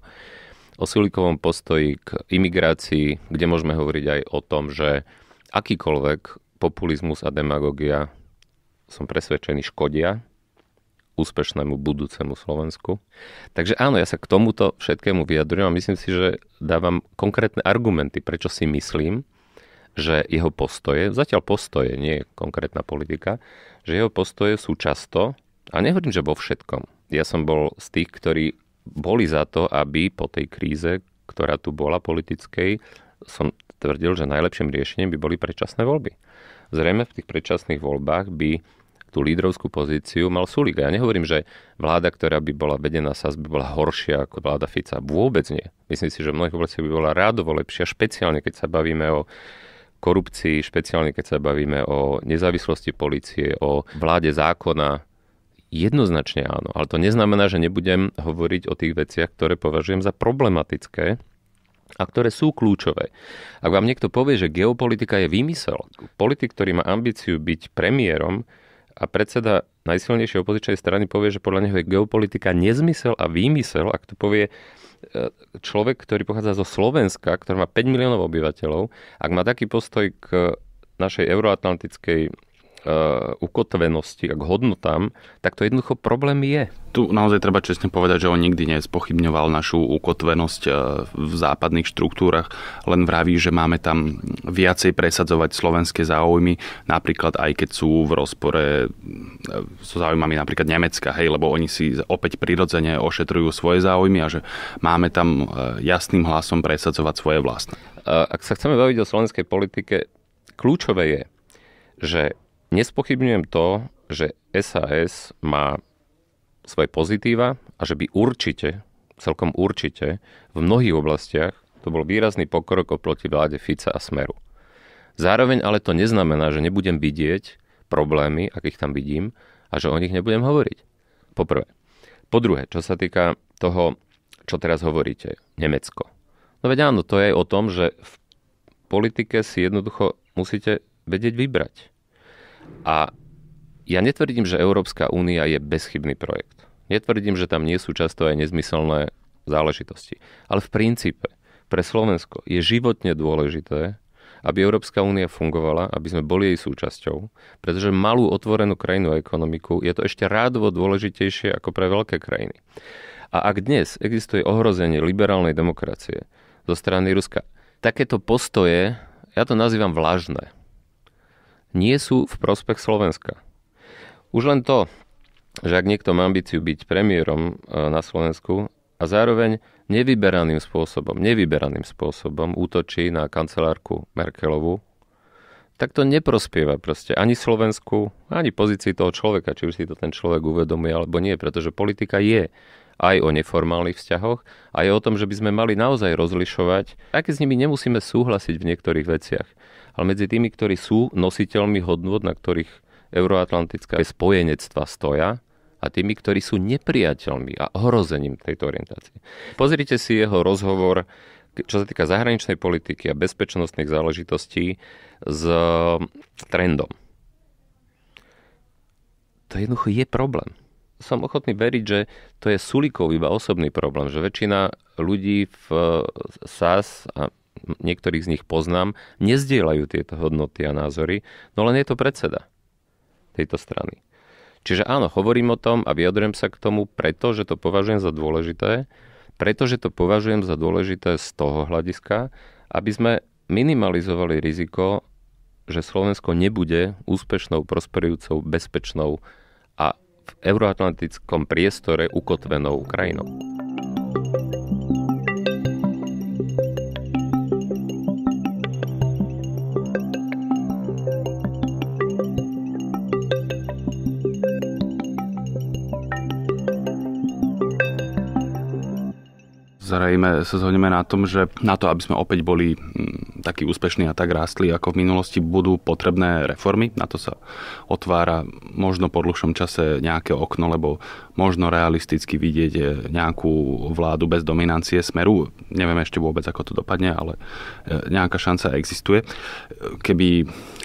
o Silikovom postoji k imigrácii, kde môžeme hovoriť aj o tom, že akýkoľvek populizmus a demagogia som presvedčený škodia úspešnému budúcemu Slovensku. Takže áno, ja sa k tomuto všetkému vyjadrujem a myslím si, že dávam konkrétne argumenty, prečo si myslím, že jeho postoje, zatiaľ postoje, nie je konkrétna politika, že jeho postoje sú často, a nehovorím, že vo všetkom. Ja som bol z tých, ktorí boli za to, aby po tej kríze, ktorá tu bola politickej, som tvrdil, že najlepším riešením by boli predčasné voľby. Zrejme v tých predčasných voľbách by tú lídrovskú pozíciu mal Sulík. Ja nehovorím, že vláda, ktorá by bola vedená sa, by bola horšia ako vláda Fica. Vôbec nie. Myslím si, že v mnohých oblastiach by bola rádovo lepšia, špeciálne keď sa bavíme o korupcii, špeciálne keď sa bavíme o nezávislosti policie, o vláde zákona, Jednoznačne áno, ale to neznamená, že nebudem hovoriť o tých veciach, ktoré považujem za problematické a ktoré sú kľúčové. Ak vám niekto povie, že geopolitika je výmysel, politik, ktorý má ambíciu byť premiérom a predseda najsilnejšej opozičnej strany povie, že podľa neho je geopolitika nezmysel a výmysel, ak to povie e, človek, ktorý pochádza zo Slovenska, ktorý má 5 miliónov obyvateľov, ak má taký postoj k našej euroatlantickej E, ukotvenosti a k hodnotám, tak to jednoducho problém je. Tu naozaj treba čestne povedať, že on nikdy nespochybňoval našu ukotvenosť e, v západných štruktúrach, len vraví, že máme tam viacej presadzovať slovenské záujmy, napríklad aj keď sú v rozpore e, so záujmami napríklad Nemecka, hej, lebo oni si opäť prirodzene ošetrujú svoje záujmy a že máme tam jasným hlasom presadzovať svoje vlastné. Ak sa chceme baviť o slovenskej politike, kľúčové je, že Nespochybňujem to, že SAS má svoje pozitíva a že by určite, celkom určite, v mnohých oblastiach to bol výrazný pokrok oproti vláde Fica a Smeru. Zároveň ale to neznamená, že nebudem vidieť problémy, akých tam vidím, a že o nich nebudem hovoriť. Po prvé. Po druhé, čo sa týka toho, čo teraz hovoríte, Nemecko. No veď áno, to je aj o tom, že v politike si jednoducho musíte vedieť vybrať. A ja netvrdím, že Európska únia je bezchybný projekt. Netvrdím, že tam nie sú často aj nezmyselné záležitosti. Ale v princípe pre Slovensko je životne dôležité, aby Európska únia fungovala, aby sme boli jej súčasťou, pretože malú otvorenú krajinu a ekonomiku je to ešte rádovo dôležitejšie ako pre veľké krajiny. A ak dnes existuje ohrozenie liberálnej demokracie zo strany Ruska, takéto postoje, ja to nazývam vlažné nie sú v prospech Slovenska. Už len to, že ak niekto má ambíciu byť premiérom e, na Slovensku a zároveň nevyberaným spôsobom, nevyberaným spôsobom útočí na kancelárku Merkelovu, tak to neprospieva proste ani Slovensku, ani pozícii toho človeka, či už si to ten človek uvedomuje alebo nie, pretože politika je aj o neformálnych vzťahoch a je o tom, že by sme mali naozaj rozlišovať, aké s nimi nemusíme súhlasiť v niektorých veciach ale medzi tými, ktorí sú nositeľmi hodnot, na ktorých euroatlantické spojenectva stoja, a tými, ktorí sú nepriateľmi a ohrozením tejto orientácie. Pozrite si jeho rozhovor, čo sa týka zahraničnej politiky a bezpečnostných záležitostí s trendom. To jednoducho je problém som ochotný veriť, že to je Sulikov iba osobný problém, že väčšina ľudí v SAS a niektorých z nich poznám, nezdieľajú tieto hodnoty a názory, no len je to predseda tejto strany. Čiže áno, hovorím o tom a vyjadrujem sa k tomu pretože to považujem za dôležité, pretože to považujem za dôležité z toho hľadiska, aby sme minimalizovali riziko, že Slovensko nebude úspešnou, prosperujúcou, bezpečnou a v euroatlantickom priestore ukotvenou krajinou. zrejme sa zhodneme na tom, že na to, aby sme opäť boli mm, takí úspešní a tak rástli ako v minulosti, budú potrebné reformy. Na to sa otvára možno po dlhšom čase nejaké okno, lebo možno realisticky vidieť eh, nejakú vládu bez dominancie smeru. Neviem ešte vôbec, ako to dopadne, ale eh, nejaká šanca existuje. Keby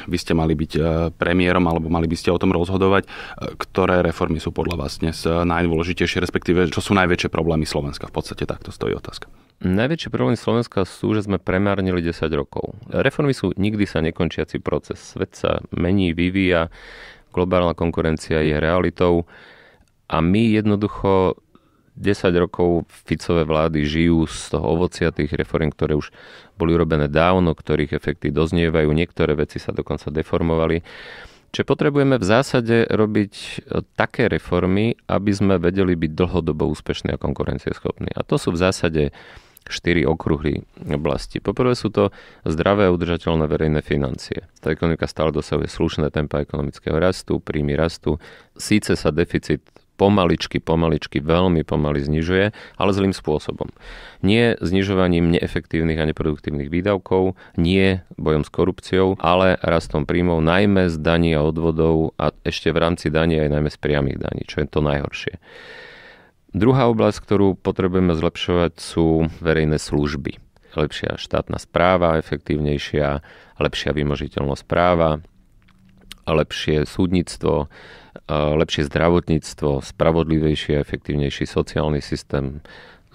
vy ste mali byť eh, premiérom alebo mali by ste o tom rozhodovať, ktoré reformy sú podľa vás dnes najdôležitejšie, respektíve čo sú najväčšie problémy Slovenska. V podstate takto stojí otázka. Najväčší problém Slovenska sú, že sme premárnili 10 rokov. Reformy sú nikdy sa nekončiaci proces. Svet sa mení, vyvíja, globálna konkurencia je realitou a my jednoducho 10 rokov Ficové vlády žijú z toho ovocia tých reform, ktoré už boli urobené dávno, ktorých efekty doznievajú, niektoré veci sa dokonca deformovali. Čiže potrebujeme v zásade robiť e, také reformy, aby sme vedeli byť dlhodobo úspešní a konkurencieschopní. A to sú v zásade štyri okruhy oblasti. Poprvé sú to zdravé a udržateľné verejné financie. Tá ekonomika stále dosahuje slušné tempa ekonomického rastu, príjmy rastu. Síce sa deficit pomaličky, pomaličky, veľmi pomaly znižuje, ale zlým spôsobom. Nie znižovaním neefektívnych a neproduktívnych výdavkov, nie bojom s korupciou, ale rastom príjmov najmä z daní a odvodov a ešte v rámci daní aj najmä z priamých daní, čo je to najhoršie. Druhá oblasť, ktorú potrebujeme zlepšovať, sú verejné služby. Lepšia štátna správa, efektívnejšia, lepšia vymožiteľnosť práva, lepšie súdnictvo, e, lepšie zdravotníctvo, spravodlivejší a efektívnejší sociálny systém,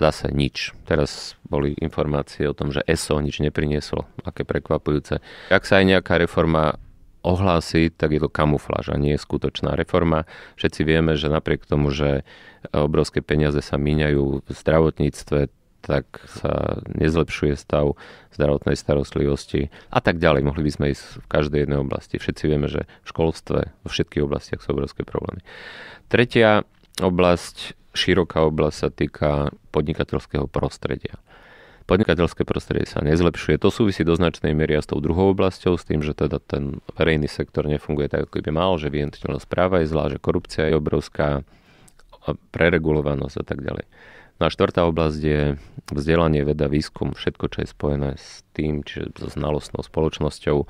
zase nič. Teraz boli informácie o tom, že ESO nič neprinieslo, aké prekvapujúce. Ak sa aj nejaká reforma ohlási, tak je to kamufláž a nie je skutočná reforma. Všetci vieme, že napriek tomu, že e, obrovské peniaze sa míňajú v zdravotníctve, tak sa nezlepšuje stav zdravotnej starostlivosti a tak ďalej. Mohli by sme ísť v každej jednej oblasti. Všetci vieme, že v školstve, vo všetkých oblastiach sú obrovské problémy. Tretia oblasť, široká oblasť sa týka podnikateľského prostredia podnikateľské prostredie sa nezlepšuje. To súvisí do značnej miery s tou druhou oblasťou, s tým, že teda ten verejný sektor nefunguje tak, ako by mal, že vyjednateľná správa je zlá, že korupcia je obrovská, preregulovanosť a tak ďalej. No a štvrtá oblasť je vzdelanie, veda, výskum, všetko, čo je spojené s tým, čiže so znalostnou spoločnosťou.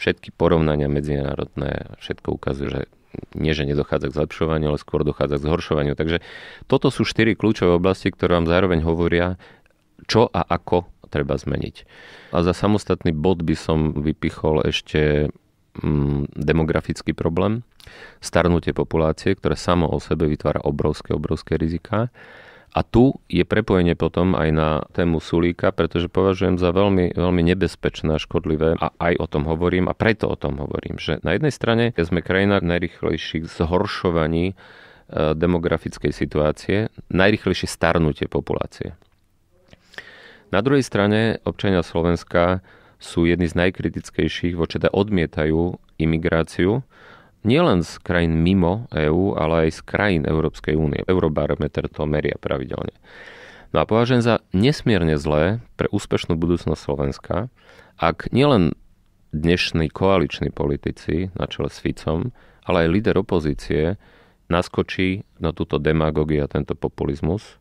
Všetky porovnania medzinárodné, všetko ukazuje, že nie, že nedochádza k zlepšovaniu, ale skôr dochádza k zhoršovaniu. Takže toto sú štyri kľúčové oblasti, ktoré vám zároveň hovoria, čo a ako treba zmeniť. A za samostatný bod by som vypichol ešte mm, demografický problém, starnutie populácie, ktoré samo o sebe vytvára obrovské, obrovské riziká. A tu je prepojenie potom aj na tému Sulíka, pretože považujem za veľmi, veľmi nebezpečné a škodlivé a aj o tom hovorím a preto o tom hovorím, že na jednej strane sme krajina najrychlejších zhoršovaní e, demografickej situácie, najrychlejšie starnutie populácie. Na druhej strane občania Slovenska sú jedni z najkritickejších, voči teda odmietajú imigráciu, nielen z krajín mimo EÚ, ale aj z krajín Európskej únie. Eurobarometer to meria pravidelne. No a považujem za nesmierne zlé pre úspešnú budúcnosť Slovenska, ak nielen dnešní koaliční politici na čele s Ficom, ale aj líder opozície naskočí na túto demagógiu a tento populizmus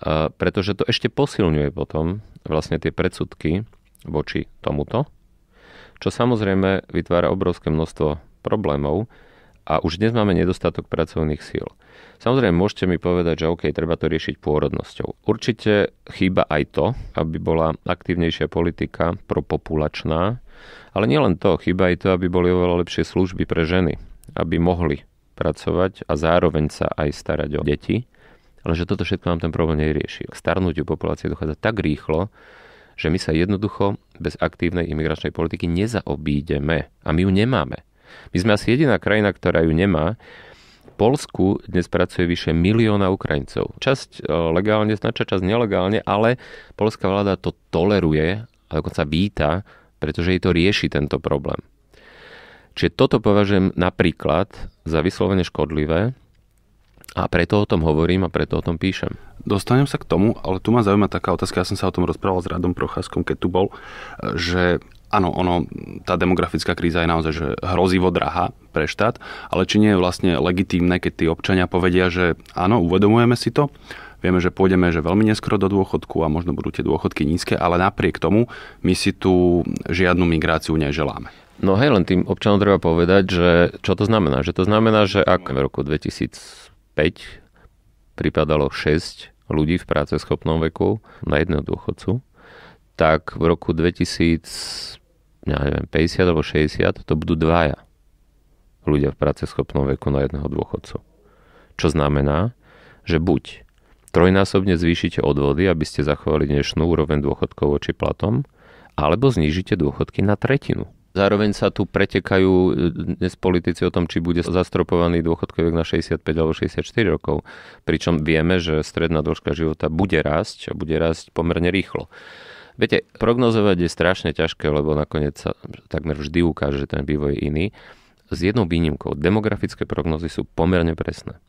E, pretože to ešte posilňuje potom vlastne tie predsudky voči tomuto, čo samozrejme vytvára obrovské množstvo problémov a už dnes máme nedostatok pracovných síl. Samozrejme, môžete mi povedať, že OK, treba to riešiť pôrodnosťou. Určite chýba aj to, aby bola aktívnejšia politika propopulačná, ale nielen to, chýba aj to, aby boli oveľa lepšie služby pre ženy, aby mohli pracovať a zároveň sa aj starať o deti ale že toto všetko nám ten problém nerieši. K starnutiu populácie dochádza tak rýchlo, že my sa jednoducho bez aktívnej imigračnej politiky nezaobídeme. A my ju nemáme. My sme asi jediná krajina, ktorá ju nemá. V Polsku dnes pracuje vyše milióna Ukrajincov. Časť e, legálne, značia časť nelegálne, ale polská vláda to toleruje a dokonca víta, pretože jej to rieši tento problém. Čiže toto považujem napríklad za vyslovene škodlivé a preto o tom hovorím a preto o tom píšem. Dostanem sa k tomu, ale tu ma zaujíma taká otázka, ja som sa o tom rozprával s Radom Procházkom, keď tu bol, že áno, ono, tá demografická kríza je naozaj že hrozivo drahá pre štát, ale či nie je vlastne legitímne, keď tí občania povedia, že áno, uvedomujeme si to, vieme, že pôjdeme že veľmi neskoro do dôchodku a možno budú tie dôchodky nízke, ale napriek tomu my si tu žiadnu migráciu neželáme. No hej, len tým občanom treba povedať, že čo to znamená. Že to znamená, že ak v roku 2000 5, pripadalo 6 ľudí v schopnom veku na jedného dôchodcu, tak v roku 2050 alebo 60 to budú dvaja ľudia v schopnom veku na jedného dôchodcu. Čo znamená, že buď trojnásobne zvýšite odvody, aby ste zachovali dnešnú úroveň dôchodkov voči platom, alebo znížite dôchodky na tretinu. Zároveň sa tu pretekajú e, dnes politici o tom, či bude zastropovaný dôchodkový na 65 alebo 64 rokov. Pričom vieme, že stredná dĺžka života bude rásť a bude rásť pomerne rýchlo. Viete, prognozovať je strašne ťažké, lebo nakoniec sa takmer vždy ukáže, že ten vývoj je iný. S jednou výnimkou, demografické prognozy sú pomerne presné.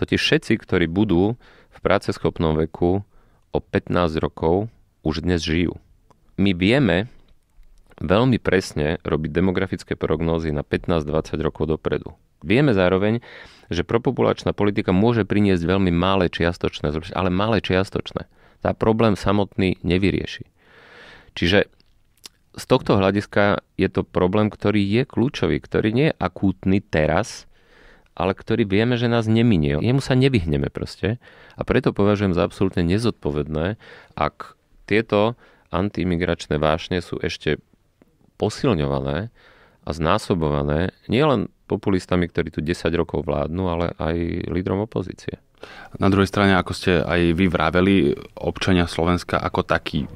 Totiž všetci, ktorí budú v práceschopnom veku o 15 rokov, už dnes žijú. My vieme, veľmi presne robiť demografické prognózy na 15-20 rokov dopredu. Vieme zároveň, že propopulačná politika môže priniesť veľmi malé čiastočné, ale malé čiastočné. Tá problém samotný nevyrieši. Čiže z tohto hľadiska je to problém, ktorý je kľúčový, ktorý nie je akútny teraz, ale ktorý vieme, že nás neminie. Jemu sa nevyhneme proste. A preto považujem za absolútne nezodpovedné, ak tieto antiimigračné vášne sú ešte posilňované a znásobované nielen populistami, ktorí tu 10 rokov vládnu, ale aj lídrom opozície. Na druhej strane, ako ste aj vy vraveli, občania Slovenska ako takí, e,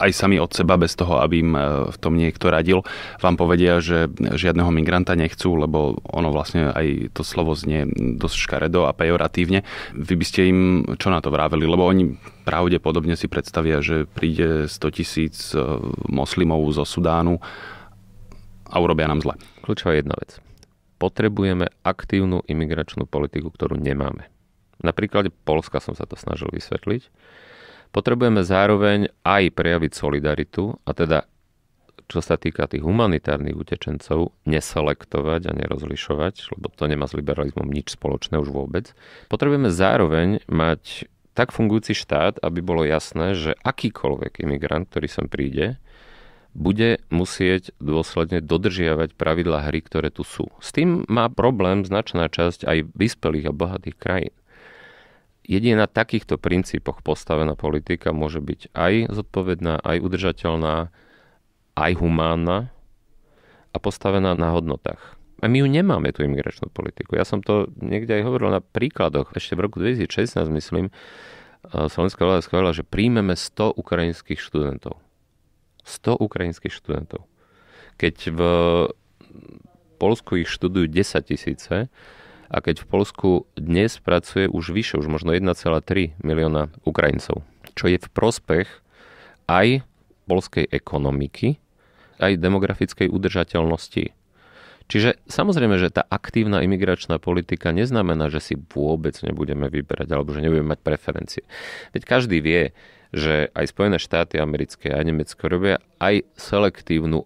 aj sami od seba, bez toho, aby im e, v tom niekto radil, vám povedia, že žiadneho migranta nechcú, lebo ono vlastne aj to slovo znie dosť škaredo a pejoratívne. Vy by ste im čo na to vraveli? Lebo oni pravdepodobne si predstavia, že príde 100 tisíc e, moslimov zo Sudánu a urobia nám zle. Kľúčová jedna vec. Potrebujeme aktívnu imigračnú politiku, ktorú nemáme. Na príklade Polska som sa to snažil vysvetliť. Potrebujeme zároveň aj prejaviť solidaritu a teda čo sa týka tých humanitárnych utečencov, neselektovať a nerozlišovať, lebo to nemá s liberalizmom nič spoločné už vôbec. Potrebujeme zároveň mať tak fungujúci štát, aby bolo jasné, že akýkoľvek imigrant, ktorý sem príde, bude musieť dôsledne dodržiavať pravidlá hry, ktoré tu sú. S tým má problém značná časť aj vyspelých a bohatých krajín jedine na takýchto princípoch postavená politika môže byť aj zodpovedná, aj udržateľná, aj humánna a postavená na hodnotách. A my ju nemáme, tú imigračnú politiku. Ja som to niekde aj hovoril na príkladoch. Ešte v roku 2016, myslím, slovenská vláda schválila, že príjmeme 100 ukrajinských študentov. 100 ukrajinských študentov. Keď v Polsku ich študujú 10 tisíce, a keď v Polsku dnes pracuje už vyše, už možno 1,3 milióna Ukrajincov, čo je v prospech aj polskej ekonomiky, aj demografickej udržateľnosti. Čiže samozrejme, že tá aktívna imigračná politika neznamená, že si vôbec nebudeme vyberať alebo že nebudeme mať preferencie. Veď každý vie, že aj Spojené štáty americké, aj Nemecko robia aj selektívnu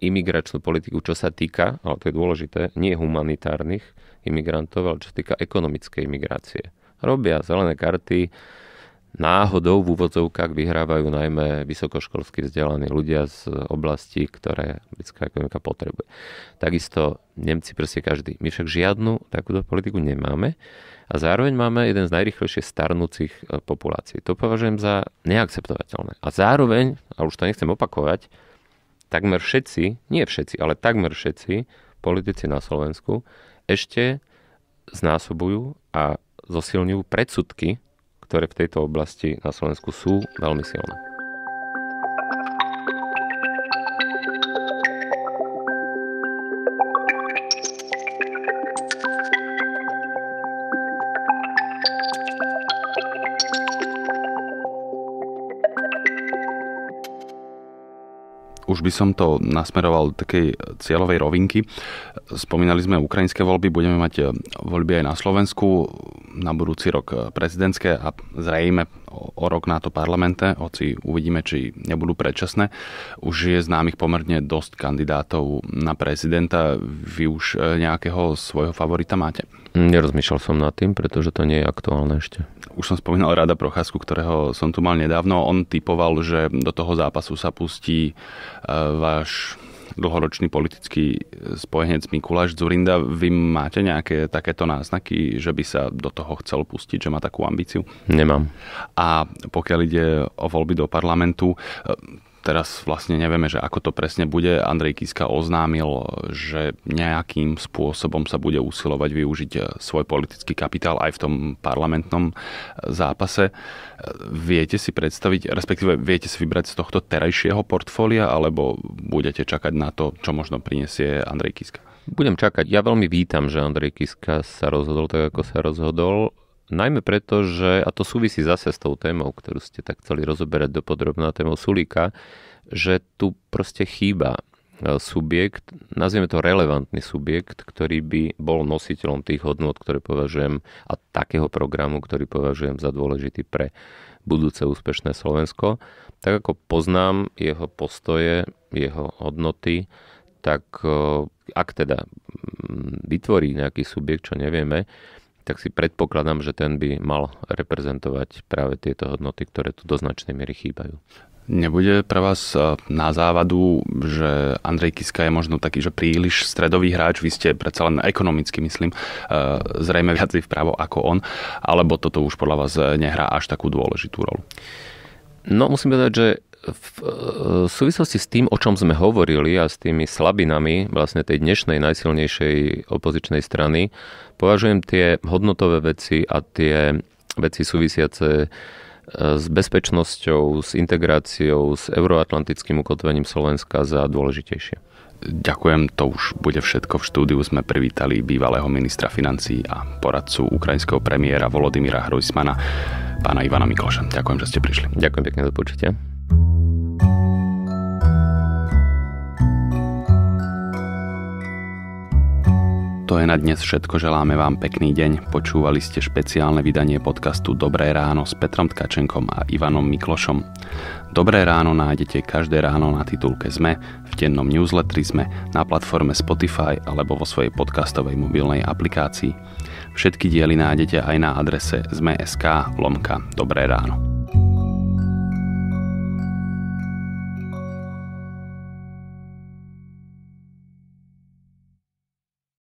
imigračnú politiku, čo sa týka, ale to je dôležité, nie humanitárnych imigrantov, ale čo sa týka ekonomickej imigrácie. Robia zelené karty, náhodou v úvodzovkách vyhrávajú najmä vysokoškolsky vzdelaní ľudia z oblasti, ktoré britská ekonomika potrebuje. Takisto Nemci proste každý. My však žiadnu takúto politiku nemáme a zároveň máme jeden z najrychlejšie starnúcich e, populácií. To považujem za neakceptovateľné. A zároveň, a už to nechcem opakovať, takmer všetci, nie všetci, ale takmer všetci politici na Slovensku ešte znásobujú a zosilňujú predsudky, ktoré v tejto oblasti na Slovensku sú veľmi silné. som to nasmeroval do takej cieľovej rovinky. Spomínali sme ukrajinské voľby, budeme mať e, voľby aj na Slovensku, na budúci rok e, prezidentské a zrejme o rok na to parlamente, hoci uvidíme, či nebudú predčasné. Už je známych pomerne dosť kandidátov na prezidenta. Vy už e, nejakého svojho favorita máte? Hm, nerozmýšľal som nad tým, pretože to nie je aktuálne ešte. Už som spomínal Rada Procházku, ktorého som tu mal nedávno. On typoval, že do toho zápasu sa pustí e, váš dlhoročný politický spojenec Mikuláš Zurinda. Vy máte nejaké takéto náznaky, že by sa do toho chcel pustiť, že má takú ambíciu? Nemám. A pokiaľ ide o voľby do parlamentu, e, teraz vlastne nevieme, že ako to presne bude. Andrej Kiska oznámil, že nejakým spôsobom sa bude usilovať využiť eh, svoj politický kapitál aj v tom parlamentnom eh, zápase. Eh, viete si predstaviť, respektíve viete si vybrať z tohto terajšieho portfólia, alebo budete čakať na to, čo možno prinesie Andrej Kiska? Budem čakať. Ja veľmi vítam, že Andrej Kiska sa rozhodol tak, ako sa rozhodol. Najmä preto, že, a to súvisí zase s tou témou, ktorú ste tak chceli rozoberať podrobná témou Sulíka, že tu proste chýba e, subjekt, nazvieme to relevantný subjekt, ktorý by bol nositeľom tých hodnot, ktoré považujem a takého programu, ktorý považujem za dôležitý pre budúce úspešné Slovensko. Tak ako poznám jeho postoje, jeho hodnoty, tak e, ak teda mm, vytvorí nejaký subjekt, čo nevieme, tak si predpokladám, že ten by mal reprezentovať práve tieto hodnoty, ktoré tu do značnej miery chýbajú. Nebude pre vás e, na závadu, že Andrej Kiska je možno taký, že príliš stredový hráč, vy ste predsa len ekonomicky, myslím, e, zrejme viac vpravo ako on, alebo toto už podľa vás e, nehrá až takú dôležitú rolu? No musím povedať, že E, v súvislosti s tým, o čom sme hovorili a s tými slabinami vlastne tej dnešnej najsilnejšej opozičnej strany, považujem tie hodnotové veci a tie veci súvisiace e, s bezpečnosťou, s integráciou, s euroatlantickým ukotvením Slovenska za dôležitejšie. Ďakujem, to už bude všetko. V štúdiu sme privítali bývalého ministra financí a poradcu ukrajinského premiéra Volodymyra Hrojsmana, pána Ivana Mikloša. Ďakujem, že ste prišli. Ďakujem pekne za počutie. To je na dnes všetko, želáme vám pekný deň. Počúvali ste špeciálne vydanie podcastu Dobré ráno s Petrom Tkačenkom a Ivanom Miklošom. Dobré ráno nájdete každé ráno na titulke ZME, v dennom newsletteri ZME, na platforme Spotify alebo vo svojej podcastovej mobilnej aplikácii. Všetky diely nájdete aj na adrese zme.sk lomka Dobré ráno.